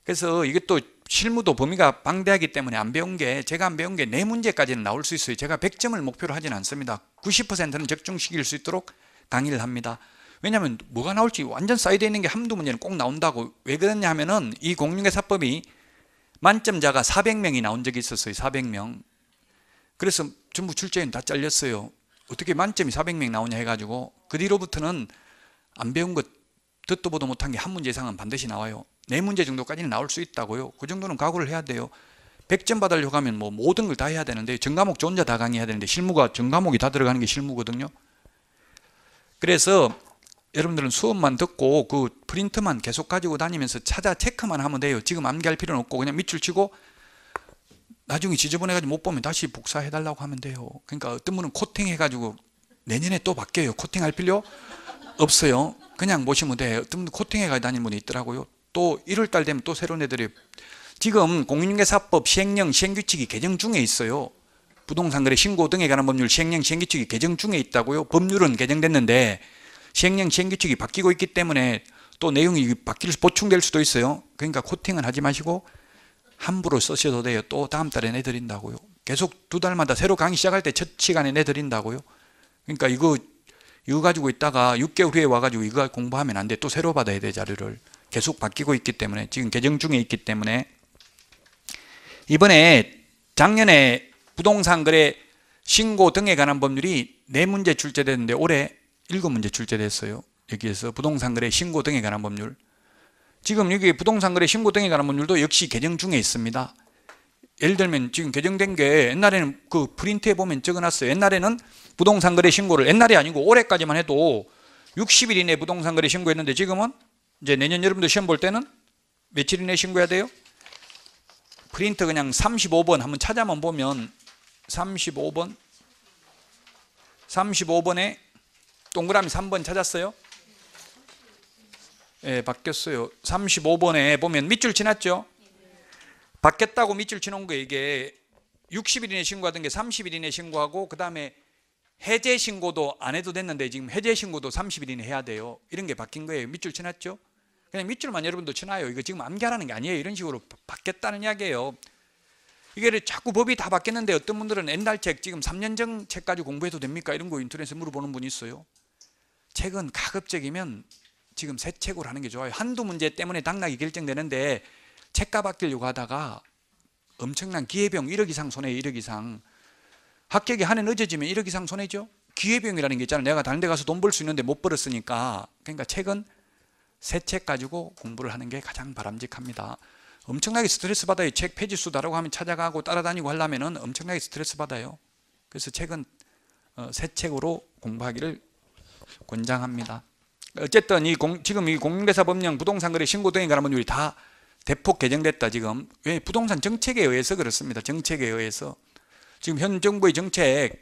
그래서 이것도 실무도 범위가 방대하기 때문에 안 배운 게 제가 안 배운 게 네 문제까지는 나올 수 있어요. 제가 100점을 목표로 하진 않습니다. 90%는 적중시킬 수 있도록 강의를 합니다 왜냐하면 뭐가 나올지 완전 사이드에 있는 게 한두 문제는 꼭 나온다고 왜그랬냐 하면은 이 공룡회사법이 만점자가 400명이 나온 적이 있었어요 400명 그래서 전부 출제는 다 잘렸어요 어떻게 만점이 400명 나오냐 해가지고 그 뒤로부터는 안 배운 것 듣도 보도 못한 게 한 문제 이상은 반드시 나와요 네 문제 정도까지는 나올 수 있다고요 그 정도는 각오를 해야 돼요 100점 받으려고 하면 뭐 모든 걸 다 해야 되는데 전과목 저자다 강의해야 되는데 실무가 전과목이 다 들어가는 게 실무거든요 그래서 여러분들은 수업만 듣고 그 프린트만 계속 가지고 다니면서 찾아 체크만 하면 돼요 지금 암기할 필요는 없고 그냥 밑줄 치고 나중에 지저분해가지고 못 보면 다시 복사해달라고 하면 돼요 그러니까 어떤 분은 코팅 해가지고 내년에 또 바뀌어요 코팅할 필요 없어요 그냥 보시면 돼요 어떤 분은 코팅 해가지고 다니는 분이 있더라고요 또 1월달 되면 또 새로운 애들이 지금 공인중개사법 시행령 시행규칙이 개정 중에 있어요 부동산 거래 신고 등에 관한 법률 시행령 시행규칙이 개정 중에 있다고요? 법률은 개정됐는데 시행령 시행규칙이 바뀌고 있기 때문에 또 내용이 바뀔 수 보충될 수도 있어요. 그러니까 코팅은 하지 마시고 함부로 쓰셔도 돼요. 또 다음 달에 내드린다고요. 계속 두 달마다 새로 강의 시작할 때 첫 시간에 내드린다고요. 그러니까 이거 이거 가지고 있다가 6개월 후에 와가지고 이거 공부하면 안 돼. 또 새로 받아야 돼 자료를. 계속 바뀌고 있기 때문에 지금 개정 중에 있기 때문에 이번에 작년에 부동산 거래 신고 등에 관한 법률이 4문제 출제됐는데 올해 7 문제 출제됐어요 여기에서 부동산 거래 신고 등에 관한 법률 지금 여기 부동산 거래 신고 등에 관한 법률도 역시 개정 중에 있습니다 예를 들면 지금 개정된 게 옛날에는 그 프린트에 보면 적어놨어요 옛날에는 부동산 거래 신고를 옛날이 아니고 올해까지만 해도 60일 이내 부동산 거래 신고했는데 지금은 이제 내년 여러분들 시험 볼 때는 며칠 이내 신고해야 돼요? 프린트 그냥 35번 한번 찾아만 보면 35번 35번에 동그라미 3번 찾았어요? 예, 바뀌었어요. 35번에 보면 밑줄 지났죠? 바뀌었다고 밑줄 지는 거 이게 60일 이내 신고하던 게 30일 이내 신고하고 그 다음에 해제 신고도 안 해도 됐는데 지금 해제 신고도 30일 이내 해야 돼요. 이런 게 바뀐 거예요. 밑줄 지났죠? 그냥 밑줄만 여러분도 치나요. 이거 지금 암기하라는 게 아니에요. 이런 식으로 받겠다는 이야기예요. 이게 자꾸 법이 다 바뀌었는데 어떤 분들은 옛날 책 지금 3년 전 책까지 공부해도 됩니까? 이런 거 인터넷에 물어보는 분이 있어요 책은 가급적이면 지금 새 책으로 하는 게 좋아요 한두 문제 때문에 당락이 결정되는데 책가 바뀌려고 하다가 엄청난 기회병 1억 이상 손해 1억 이상 합격이 한해 늦어지면 1억 이상 손해죠 기회병이라는 게 있잖아요 내가 다른 데 가서 돈 벌 수 있는데 못 벌었으니까 그러니까 책은 새 책 가지고 공부를 하는 게 가장 바람직합니다 엄청나게 스트레스 받아요 책폐지 수다라고 하면 찾아가고 따라다니고 하려면 엄청나게 스트레스 받아요 그래서 책은 어, 새 책으로 공부하기를 권장합니다 어쨌든 이 공, 지금 이 공인대사 법령 부동산 거래 신고 등에 관한 법률이 다 대폭 개정됐다 지금 왜 부동산 정책에 의해서 그렇습니다 정책에 의해서 지금 현 정부의 정책에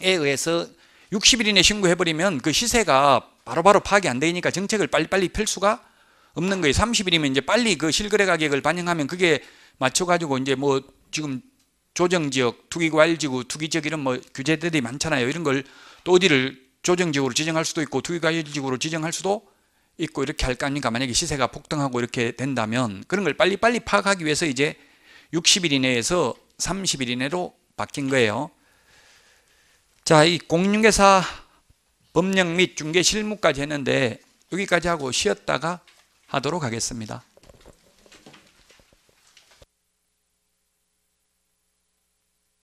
의해서 60일 이내 신고해버리면 그 시세가 바로바로 바로 파악이 안 되니까 정책을 빨리빨리 펼 수가 없는 거예요. 30일이면 이제 빨리 그 실거래 가격을 반영하면 그게 맞춰가지고 이제 뭐 지금 조정지역, 투기과일지구, 투기지역 이런 뭐 규제들이 많잖아요. 이런 걸 또 어디를 조정지역으로 지정할 수도 있고 투기과일지구로 지정할 수도 있고 이렇게 할 거 아닙니까? 만약에 시세가 폭등하고 이렇게 된다면 그런 걸 빨리빨리 파악하기 위해서 이제 60일 이내에서 30일 이내로 바뀐 거예요. 자, 이 공인중개사 법령 및 중개 실무까지 했는데 여기까지 하고 쉬었다가 하도록 하겠습니다.